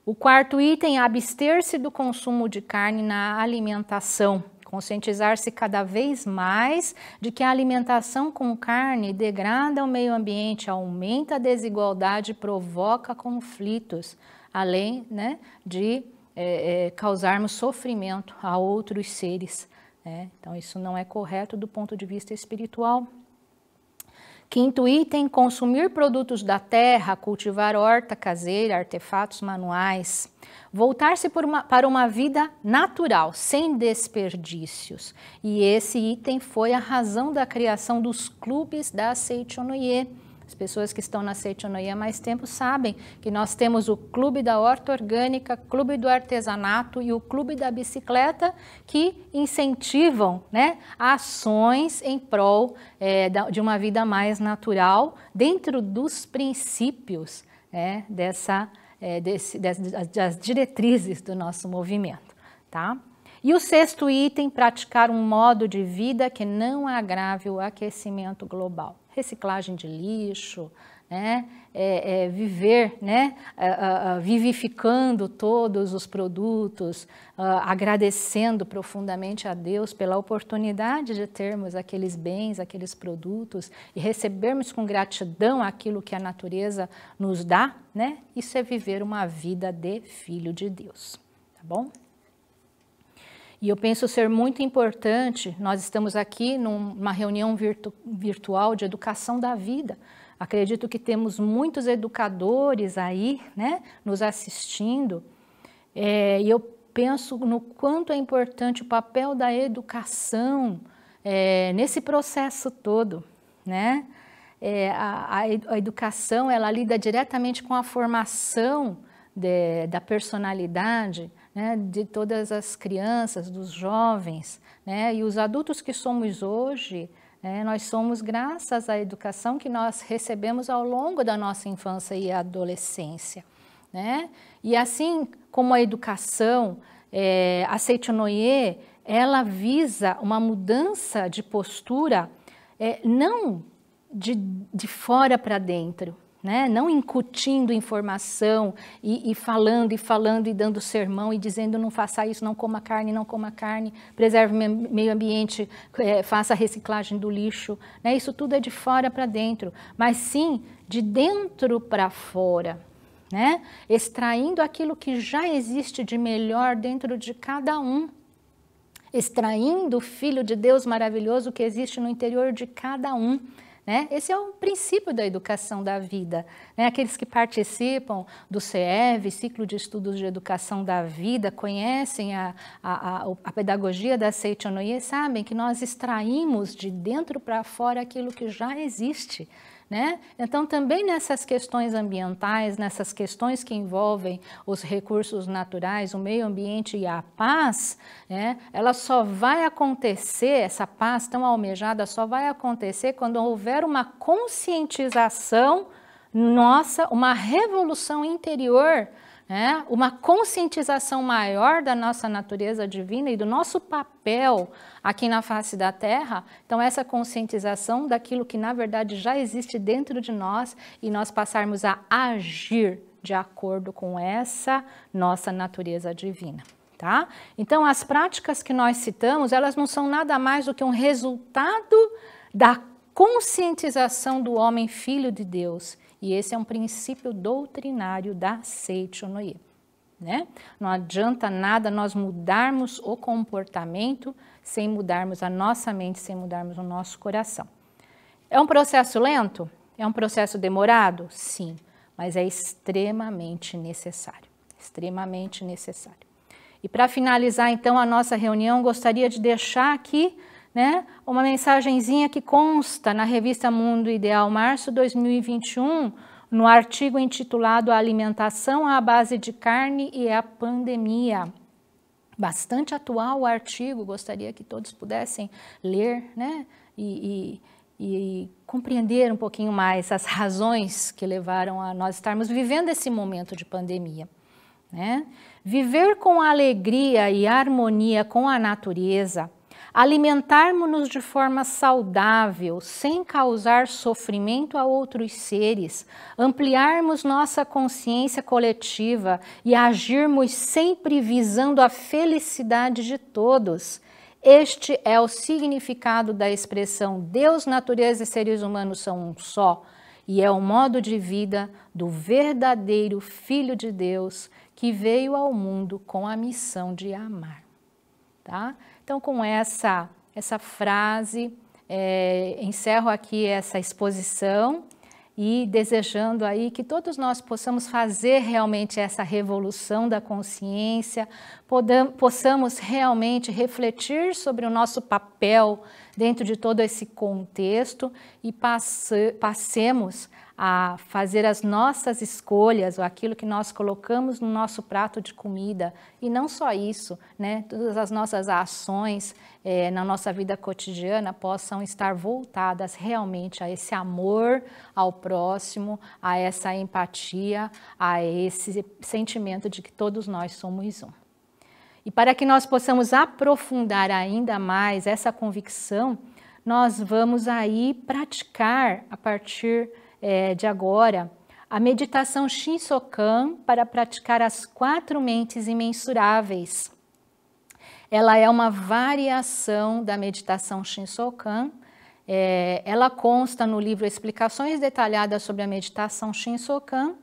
B: O quarto item, abster-se do consumo de carne na alimentação. Conscientizar-se cada vez mais de que a alimentação com carne degrada o meio ambiente, aumenta a desigualdade, provoca conflitos, além né, de é, é, causarmos sofrimento a outros seres. Né? Então, isso não é correto do ponto de vista espiritual. Quinto item: consumir produtos da terra, cultivar horta caseira, artefatos manuais. Voltar-se para uma vida natural, sem desperdícios. E esse item foi a razão da criação dos clubes da Seichonoye pessoas que estão na Seitonoia há mais tempo sabem que nós temos o Clube da Horta Orgânica, Clube do Artesanato e o Clube da Bicicleta que incentivam né, ações em prol é, de uma vida mais natural dentro dos princípios né, dessa, é, desse, das, das diretrizes do nosso movimento. Tá? E o sexto item, praticar um modo de vida que não agrave o aquecimento global reciclagem de lixo, né? É, é, viver, né? É, é, é vivificando todos os produtos, é, agradecendo profundamente a Deus pela oportunidade de termos aqueles bens, aqueles produtos e recebermos com gratidão aquilo que a natureza nos dá, né? Isso é viver uma vida de filho de Deus, tá bom? E eu penso ser muito importante, nós estamos aqui numa reunião virtu virtual de educação da vida. Acredito que temos muitos educadores aí, né, nos assistindo. É, e eu penso no quanto é importante o papel da educação é, nesse processo todo, né? É, a, a, educação ela lida diretamente com a formação de, da personalidade, né, de todas as crianças, dos jovens, né, e os adultos que somos hoje, né, nós somos graças à educação que nós recebemos ao longo da nossa infância e adolescência. Né? E assim como a educação, é, a Seitonoye, ela visa uma mudança de postura, é, não de, de fora para dentro, né? não incutindo informação e, e, falando e falando e dando sermão e dizendo não faça isso, não coma carne, não coma carne, preserve o meio ambiente, é, faça a reciclagem do lixo. Né? Isso tudo é de fora para dentro, mas sim de dentro para fora. Né? Extraindo aquilo que já existe de melhor dentro de cada um. Extraindo o Filho de Deus maravilhoso que existe no interior de cada um né? Esse é o princípio da educação da vida. Né? Aqueles que participam do CEV, Ciclo de Estudos de Educação da Vida, conhecem a, a, a, a pedagogia da Seichonoye, sabem que nós extraímos de dentro para fora aquilo que já existe. Né? Então, também nessas questões ambientais, nessas questões que envolvem os recursos naturais, o meio ambiente e a paz, né, ela só vai acontecer, essa paz tão almejada só vai acontecer quando houver uma conscientização nossa, uma revolução interior né? uma conscientização maior da nossa natureza divina e do nosso papel aqui na face da Terra. Então, essa conscientização daquilo que na verdade já existe dentro de nós e nós passarmos a agir de acordo com essa nossa natureza divina. Tá? Então, as práticas que nós citamos, elas não são nada mais do que um resultado da conscientização do homem filho de Deus e esse é um princípio doutrinário da Seichonoye. Né? Não adianta nada nós mudarmos o comportamento sem mudarmos a nossa mente, sem mudarmos o nosso coração. É um processo lento? É um processo demorado? Sim, mas é extremamente necessário. Extremamente necessário. E para finalizar então a nossa reunião, gostaria de deixar aqui né? Uma mensagenzinha que consta na revista Mundo Ideal, março 2021, no artigo intitulado A Alimentação à Base de Carne e a Pandemia. Bastante atual o artigo, gostaria que todos pudessem ler, né? E, e, e compreender um pouquinho mais as razões que levaram a nós estarmos vivendo esse momento de pandemia. Né? Viver com alegria e harmonia com a natureza alimentarmos-nos de forma saudável, sem causar sofrimento a outros seres, ampliarmos nossa consciência coletiva e agirmos sempre visando a felicidade de todos. Este é o significado da expressão Deus, natureza e seres humanos são um só, e é o modo de vida do verdadeiro Filho de Deus que veio ao mundo com a missão de amar. Tá? Então, com essa, essa frase, é, encerro aqui essa exposição e desejando aí que todos nós possamos fazer realmente essa revolução da consciência, possamos realmente refletir sobre o nosso papel dentro de todo esse contexto e passe passemos a fazer as nossas escolhas, ou aquilo que nós colocamos no nosso prato de comida. E não só isso, né? todas as nossas ações é, na nossa vida cotidiana possam estar voltadas realmente a esse amor ao próximo, a essa empatia, a esse sentimento de que todos nós somos um. E para que nós possamos aprofundar ainda mais essa convicção, nós vamos aí praticar a partir é, de agora, a meditação Shinsokan para praticar as quatro mentes imensuráveis. Ela é uma variação da meditação Shinsokan. É, ela consta no livro Explicações Detalhadas sobre a Meditação Shinsokan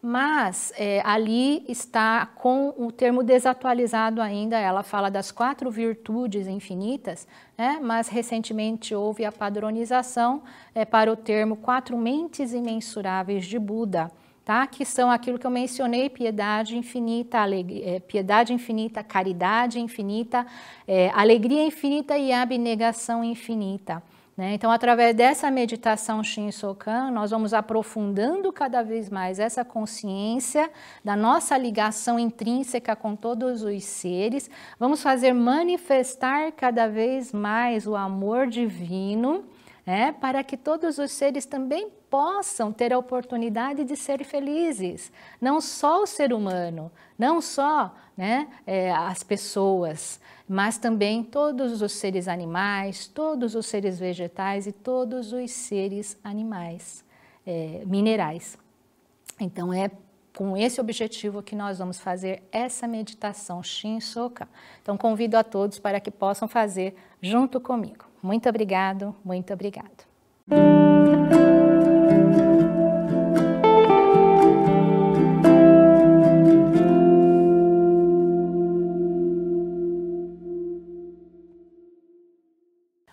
B: mas é, ali está com o termo desatualizado ainda, ela fala das quatro virtudes infinitas, né, mas recentemente houve a padronização é, para o termo quatro mentes imensuráveis de Buda, tá, que são aquilo que eu mencionei, piedade infinita, é, piedade infinita, caridade infinita, é, alegria infinita e abnegação infinita. Né? Então, através dessa meditação Sokan, nós vamos aprofundando cada vez mais essa consciência da nossa ligação intrínseca com todos os seres, vamos fazer manifestar cada vez mais o amor divino. Né? para que todos os seres também possam ter a oportunidade de ser felizes. Não só o ser humano, não só né, é, as pessoas, mas também todos os seres animais, todos os seres vegetais e todos os seres animais, é, minerais. Então é com esse objetivo que nós vamos fazer essa meditação Shinsoka. Então convido a todos para que possam fazer junto comigo. Muito obrigado, muito obrigado.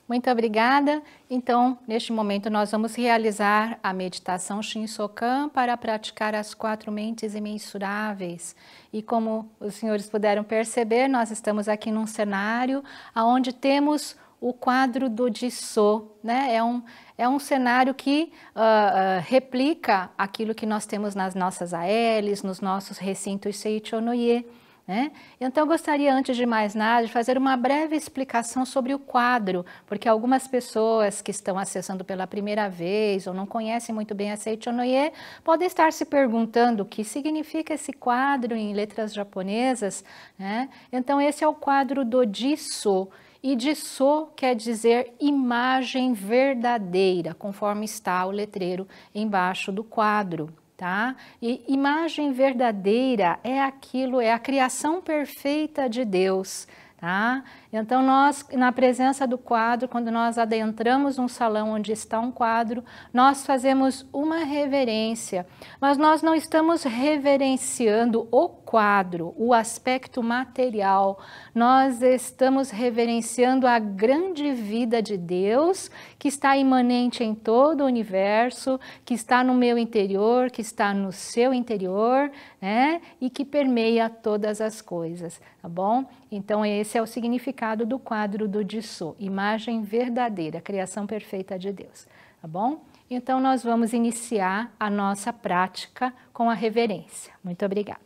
B: Muito obrigada. Então, neste momento, nós vamos realizar a meditação Shinsokan para praticar as quatro mentes imensuráveis. E como os senhores puderam perceber, nós estamos aqui num cenário onde temos o quadro do Dissô, né? É um, é um cenário que uh, uh, replica aquilo que nós temos nas nossas ALs, nos nossos recintos Seichonoye. Né? Então, eu gostaria, antes de mais nada, de fazer uma breve explicação sobre o quadro, porque algumas pessoas que estão acessando pela primeira vez ou não conhecem muito bem a Seichonoye podem estar se perguntando o que significa esse quadro em letras japonesas. Né? Então, esse é o quadro do Jiso, e disso quer dizer imagem verdadeira, conforme está o letreiro embaixo do quadro tá? E imagem verdadeira é aquilo, é a criação perfeita de Deus, tá? Então, nós, na presença do quadro, quando nós adentramos um salão onde está um quadro, nós fazemos uma reverência, mas nós não estamos reverenciando o quadro, o aspecto material, nós estamos reverenciando a grande vida de Deus que está imanente em todo o universo, que está no meu interior, que está no seu interior, né? E que permeia todas as coisas, tá bom? Então, esse é o significado significado do quadro do Dissot, imagem verdadeira, criação perfeita de Deus, tá bom? Então nós vamos iniciar a nossa prática com a reverência. Muito obrigada.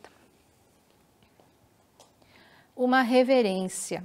B: Uma reverência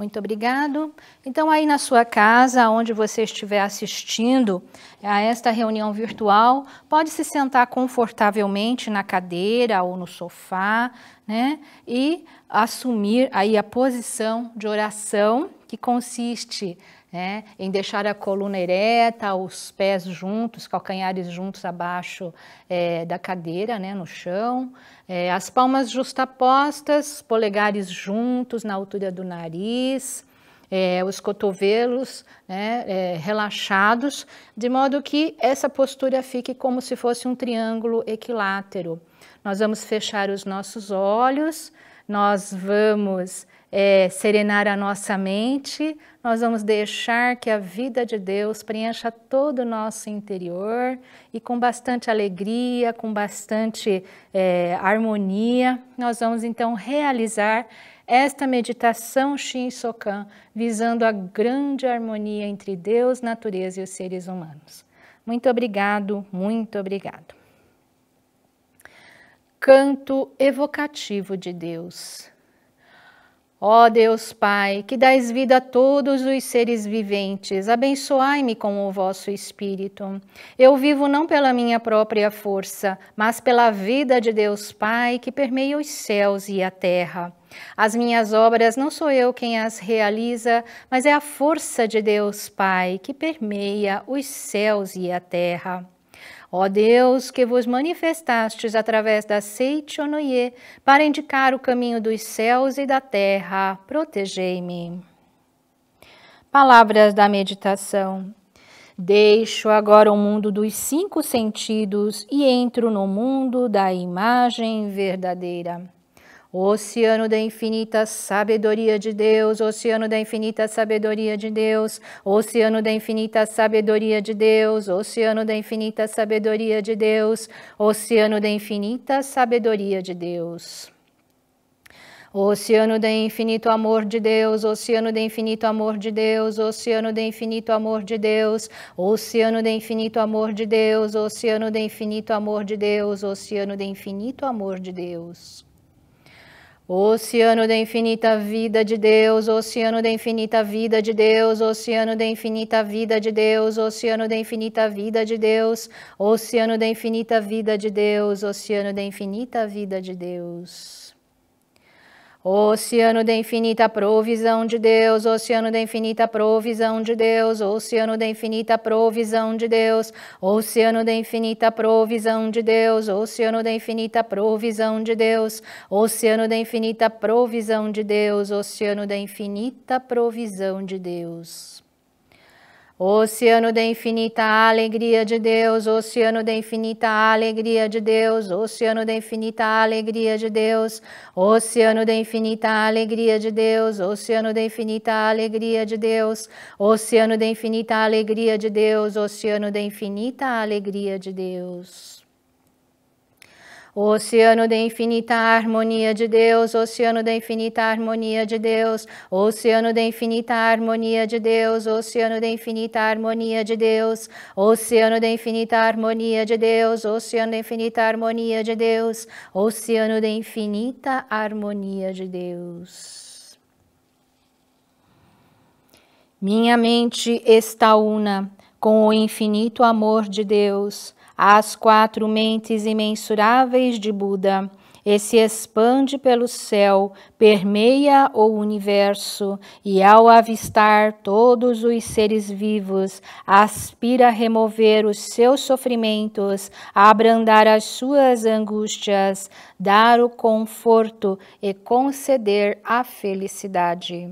B: Muito obrigado. Então, aí na sua casa, onde você estiver assistindo a esta reunião virtual, pode se sentar confortavelmente na cadeira ou no sofá, né? E assumir aí a posição de oração que consiste né, em deixar a coluna ereta, os pés juntos, calcanhares juntos abaixo é, da cadeira, né, no chão, é, as palmas justapostas, polegares juntos na altura do nariz, é, os cotovelos né, é, relaxados, de modo que essa postura fique como se fosse um triângulo equilátero. Nós vamos fechar os nossos olhos, nós vamos é, serenar a nossa mente, nós vamos deixar que a vida de Deus preencha todo o nosso interior e com bastante alegria, com bastante é, harmonia, nós vamos então realizar esta meditação Shin Sokan, visando a grande harmonia entre Deus, natureza e os seres humanos. Muito obrigado, muito obrigado. Canto evocativo de Deus. Ó oh Deus Pai, que dais vida a todos os seres viventes, abençoai-me com o vosso Espírito. Eu vivo não pela minha própria força, mas pela vida de Deus Pai, que permeia os céus e a terra. As minhas obras não sou eu quem as realiza, mas é a força de Deus Pai, que permeia os céus e a terra. Ó Deus, que vos manifestastes através da Onoye, para indicar o caminho dos céus e da terra, protegei-me. Palavras da meditação. Deixo agora o mundo dos cinco sentidos e entro no mundo da imagem verdadeira. Oceano da infinita sabedoria de Deus, oceano da infinita sabedoria de Deus, oceano da infinita sabedoria de Deus, oceano da infinita sabedoria de Deus, oceano da infinita sabedoria de Deus. Oceano do infinito amor de Deus, oceano do infinito amor de Deus, oceano do infinito amor de Deus, oceano do infinito amor de Deus, oceano do infinito amor de Deus, oceano do infinito amor de Deus. Oceano da infinita vida de Deus, oceano da infinita vida de Deus, oceano da infinita vida de Deus, oceano da infinita vida de Deus, oceano da infinita vida de Deus, oceano da infinita vida de Deus. Oceano da infinita provisão de Deus, oceano da infinita provisão de Deus, oceano da infinita provisão de Deus, oceano da infinita provisão de Deus, oceano da infinita provisão de Deus, oceano da infinita provisão de Deus, oceano da infinita provisão de Deus. Oceano da infinita alegria de Deus, oceano da infinita alegria de Deus, oceano da infinita alegria de Deus, oceano da infinita alegria de Deus, oceano da infinita alegria de Deus, oceano da infinita alegria de Deus, oceano da infinita alegria de Deus. Oceano da infinita harmonia de Deus, oceano da infinita harmonia de Deus, oceano da infinita harmonia de Deus, oceano da infinita harmonia de Deus, oceano da infinita harmonia de Deus, oceano da infinita harmonia de Deus, oceano da infinita harmonia de Deus. Minha mente está una com o infinito amor de Deus às quatro mentes imensuráveis de Buda e se expande pelo céu, permeia o universo e, ao avistar todos os seres vivos, aspira a remover os seus sofrimentos, abrandar as suas angústias, dar o conforto e conceder a felicidade.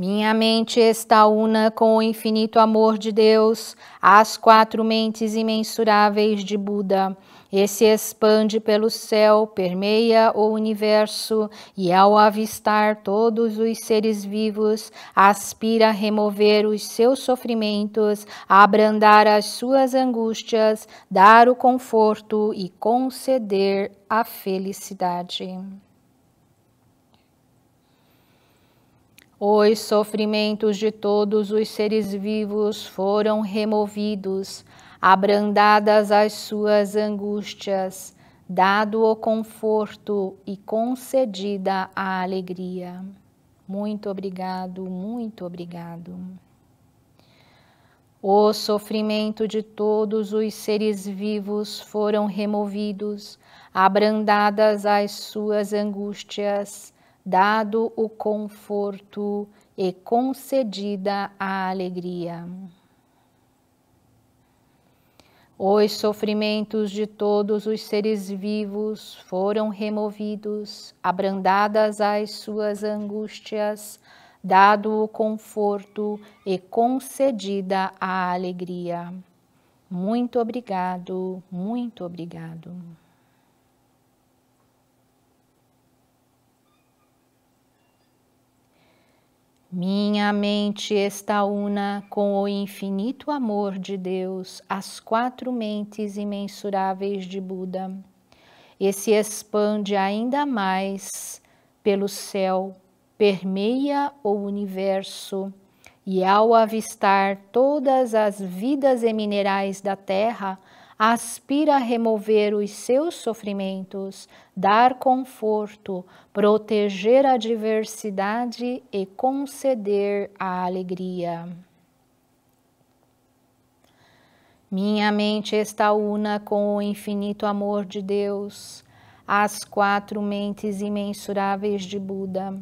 B: Minha mente está una com o infinito amor de Deus, as quatro mentes imensuráveis de Buda, Esse expande pelo céu, permeia o universo, e ao avistar todos os seres vivos, aspira a remover os seus sofrimentos, abrandar as suas angústias, dar o conforto e conceder a felicidade. Os sofrimentos de todos os seres vivos foram removidos, abrandadas as suas angústias, dado o conforto e concedida a alegria. Muito obrigado, muito obrigado. O sofrimento de todos os seres vivos foram removidos, abrandadas as suas angústias, dado o conforto e concedida a alegria. Os sofrimentos de todos os seres vivos foram removidos, abrandadas as suas angústias, dado o conforto e concedida a alegria. Muito obrigado, muito obrigado. Minha mente está una com o infinito amor de Deus, as quatro mentes imensuráveis de Buda, e se expande ainda mais pelo céu, permeia o universo, e ao avistar todas as vidas e minerais da terra, aspira a remover os seus sofrimentos, dar conforto, proteger a diversidade e conceder a alegria. Minha mente está una com o infinito amor de Deus, as quatro mentes imensuráveis de Buda,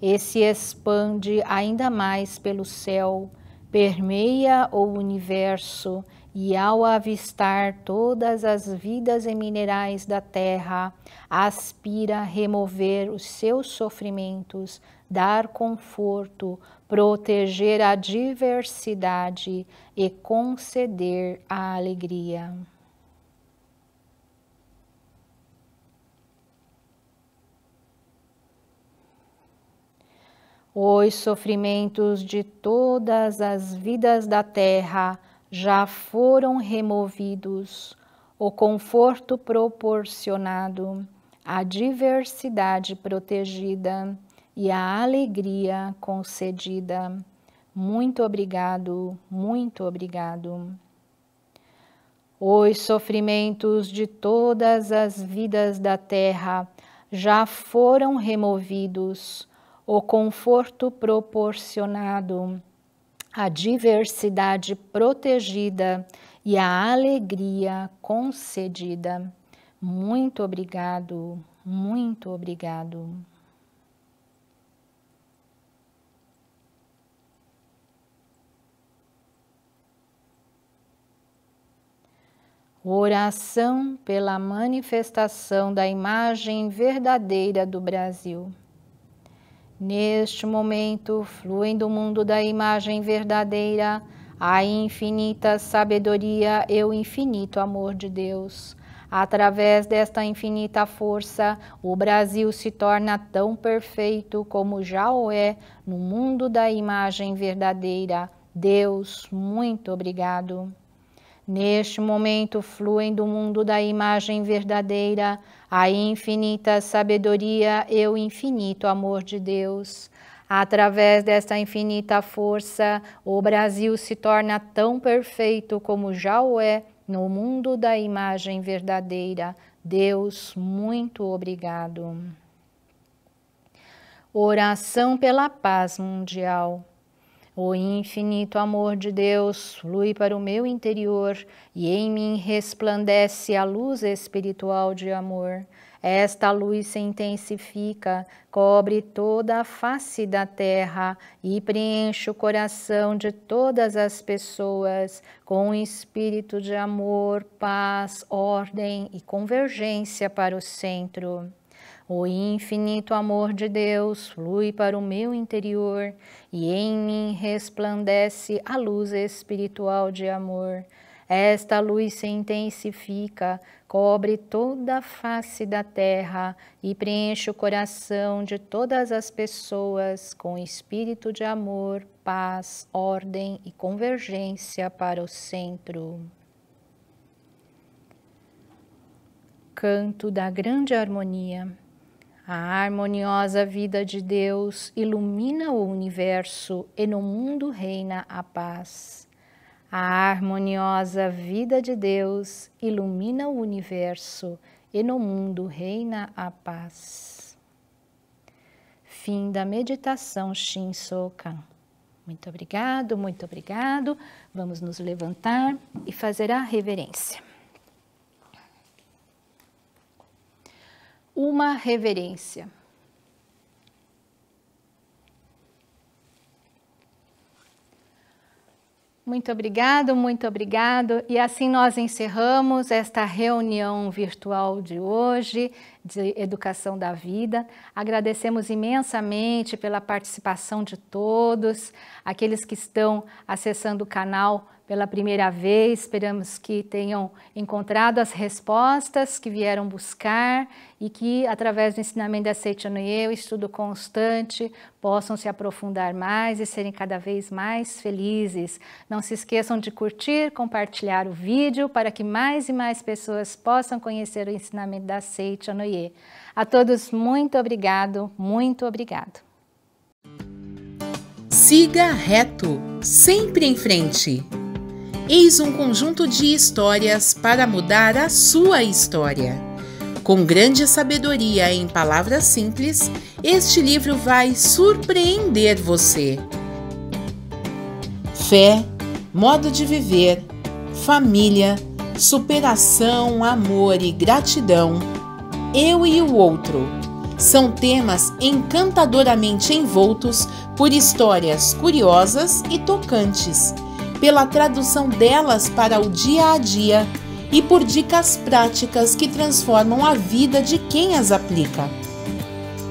B: e se expande ainda mais pelo céu, permeia o universo e ao avistar todas as vidas e minerais da terra, aspira remover os seus sofrimentos, dar conforto, proteger a diversidade e conceder a alegria. Os sofrimentos de todas as vidas da terra já foram removidos, o conforto proporcionado, a diversidade protegida e a alegria concedida. Muito obrigado, muito obrigado. Os sofrimentos de todas as vidas da terra já foram removidos, o conforto proporcionado, a diversidade protegida e a alegria concedida. Muito obrigado, muito obrigado. Oração pela manifestação da imagem verdadeira do Brasil. Neste momento, fluem do mundo da imagem verdadeira a infinita sabedoria e o infinito amor de Deus. Através desta infinita força, o Brasil se torna tão perfeito como já o é no mundo da imagem verdadeira. Deus, muito obrigado. Neste momento fluem do mundo da imagem verdadeira a infinita sabedoria e o infinito amor de Deus. Através desta infinita força, o Brasil se torna tão perfeito como já o é no mundo da imagem verdadeira. Deus, muito obrigado. Oração pela paz mundial. O infinito amor de Deus flui para o meu interior e em mim resplandece a luz espiritual de amor. Esta luz se intensifica, cobre toda a face da terra e preenche o coração de todas as pessoas com um espírito de amor, paz, ordem e convergência para o centro. O infinito amor de Deus flui para o meu interior e em mim resplandece a luz espiritual de amor. Esta luz se intensifica, cobre toda a face da terra e preenche o coração de todas as pessoas com espírito de amor, paz, ordem e convergência para o centro. Canto da Grande Harmonia. A harmoniosa vida de Deus ilumina o universo e no mundo reina a paz. A harmoniosa vida de Deus ilumina o universo e no mundo reina a paz. Fim da meditação Shinsokan. Muito obrigado, muito obrigado. Vamos nos levantar e fazer a reverência. uma reverência. Muito obrigado, muito obrigado. E assim nós encerramos esta reunião virtual de hoje de Educação da Vida. Agradecemos imensamente pela participação de todos, aqueles que estão acessando o canal pela primeira vez. Esperamos que tenham encontrado as respostas que vieram buscar e que, através do ensinamento da Seichanoye, o estudo constante, possam se aprofundar mais e serem cada vez mais felizes. Não se esqueçam de curtir, compartilhar o vídeo para que mais e mais pessoas possam conhecer o ensinamento da Seichanoye. A todos, muito obrigado, muito obrigado.
C: Siga reto, sempre em frente. Eis um conjunto de histórias para mudar a sua história. Com grande sabedoria em palavras simples, este livro vai surpreender você. Fé, modo de viver, família, superação, amor e gratidão, eu e o outro. São temas encantadoramente envoltos por histórias curiosas e tocantes pela tradução delas para o dia a dia e por dicas práticas que transformam a vida de quem as aplica.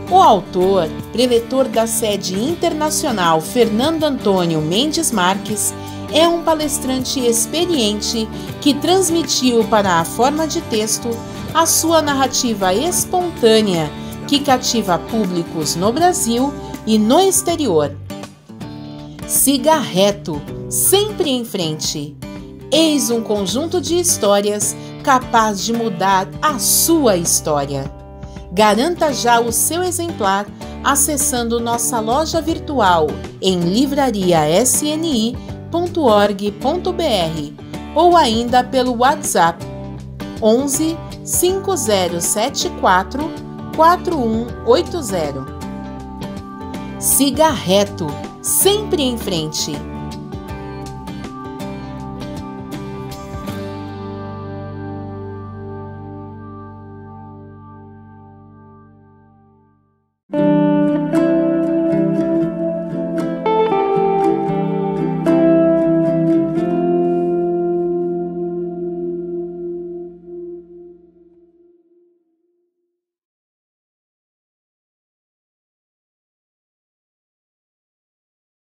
C: O autor, preletor da sede internacional Fernando Antônio Mendes Marques, é um palestrante experiente que transmitiu para a forma de texto a sua narrativa espontânea, que cativa públicos no Brasil e no exterior Siga reto, sempre em frente. Eis um conjunto de histórias capaz de mudar a sua história. Garanta já o seu exemplar acessando nossa loja virtual em livrariasni.org.br ou ainda pelo WhatsApp 11 5074 4180. Siga reto sempre em frente.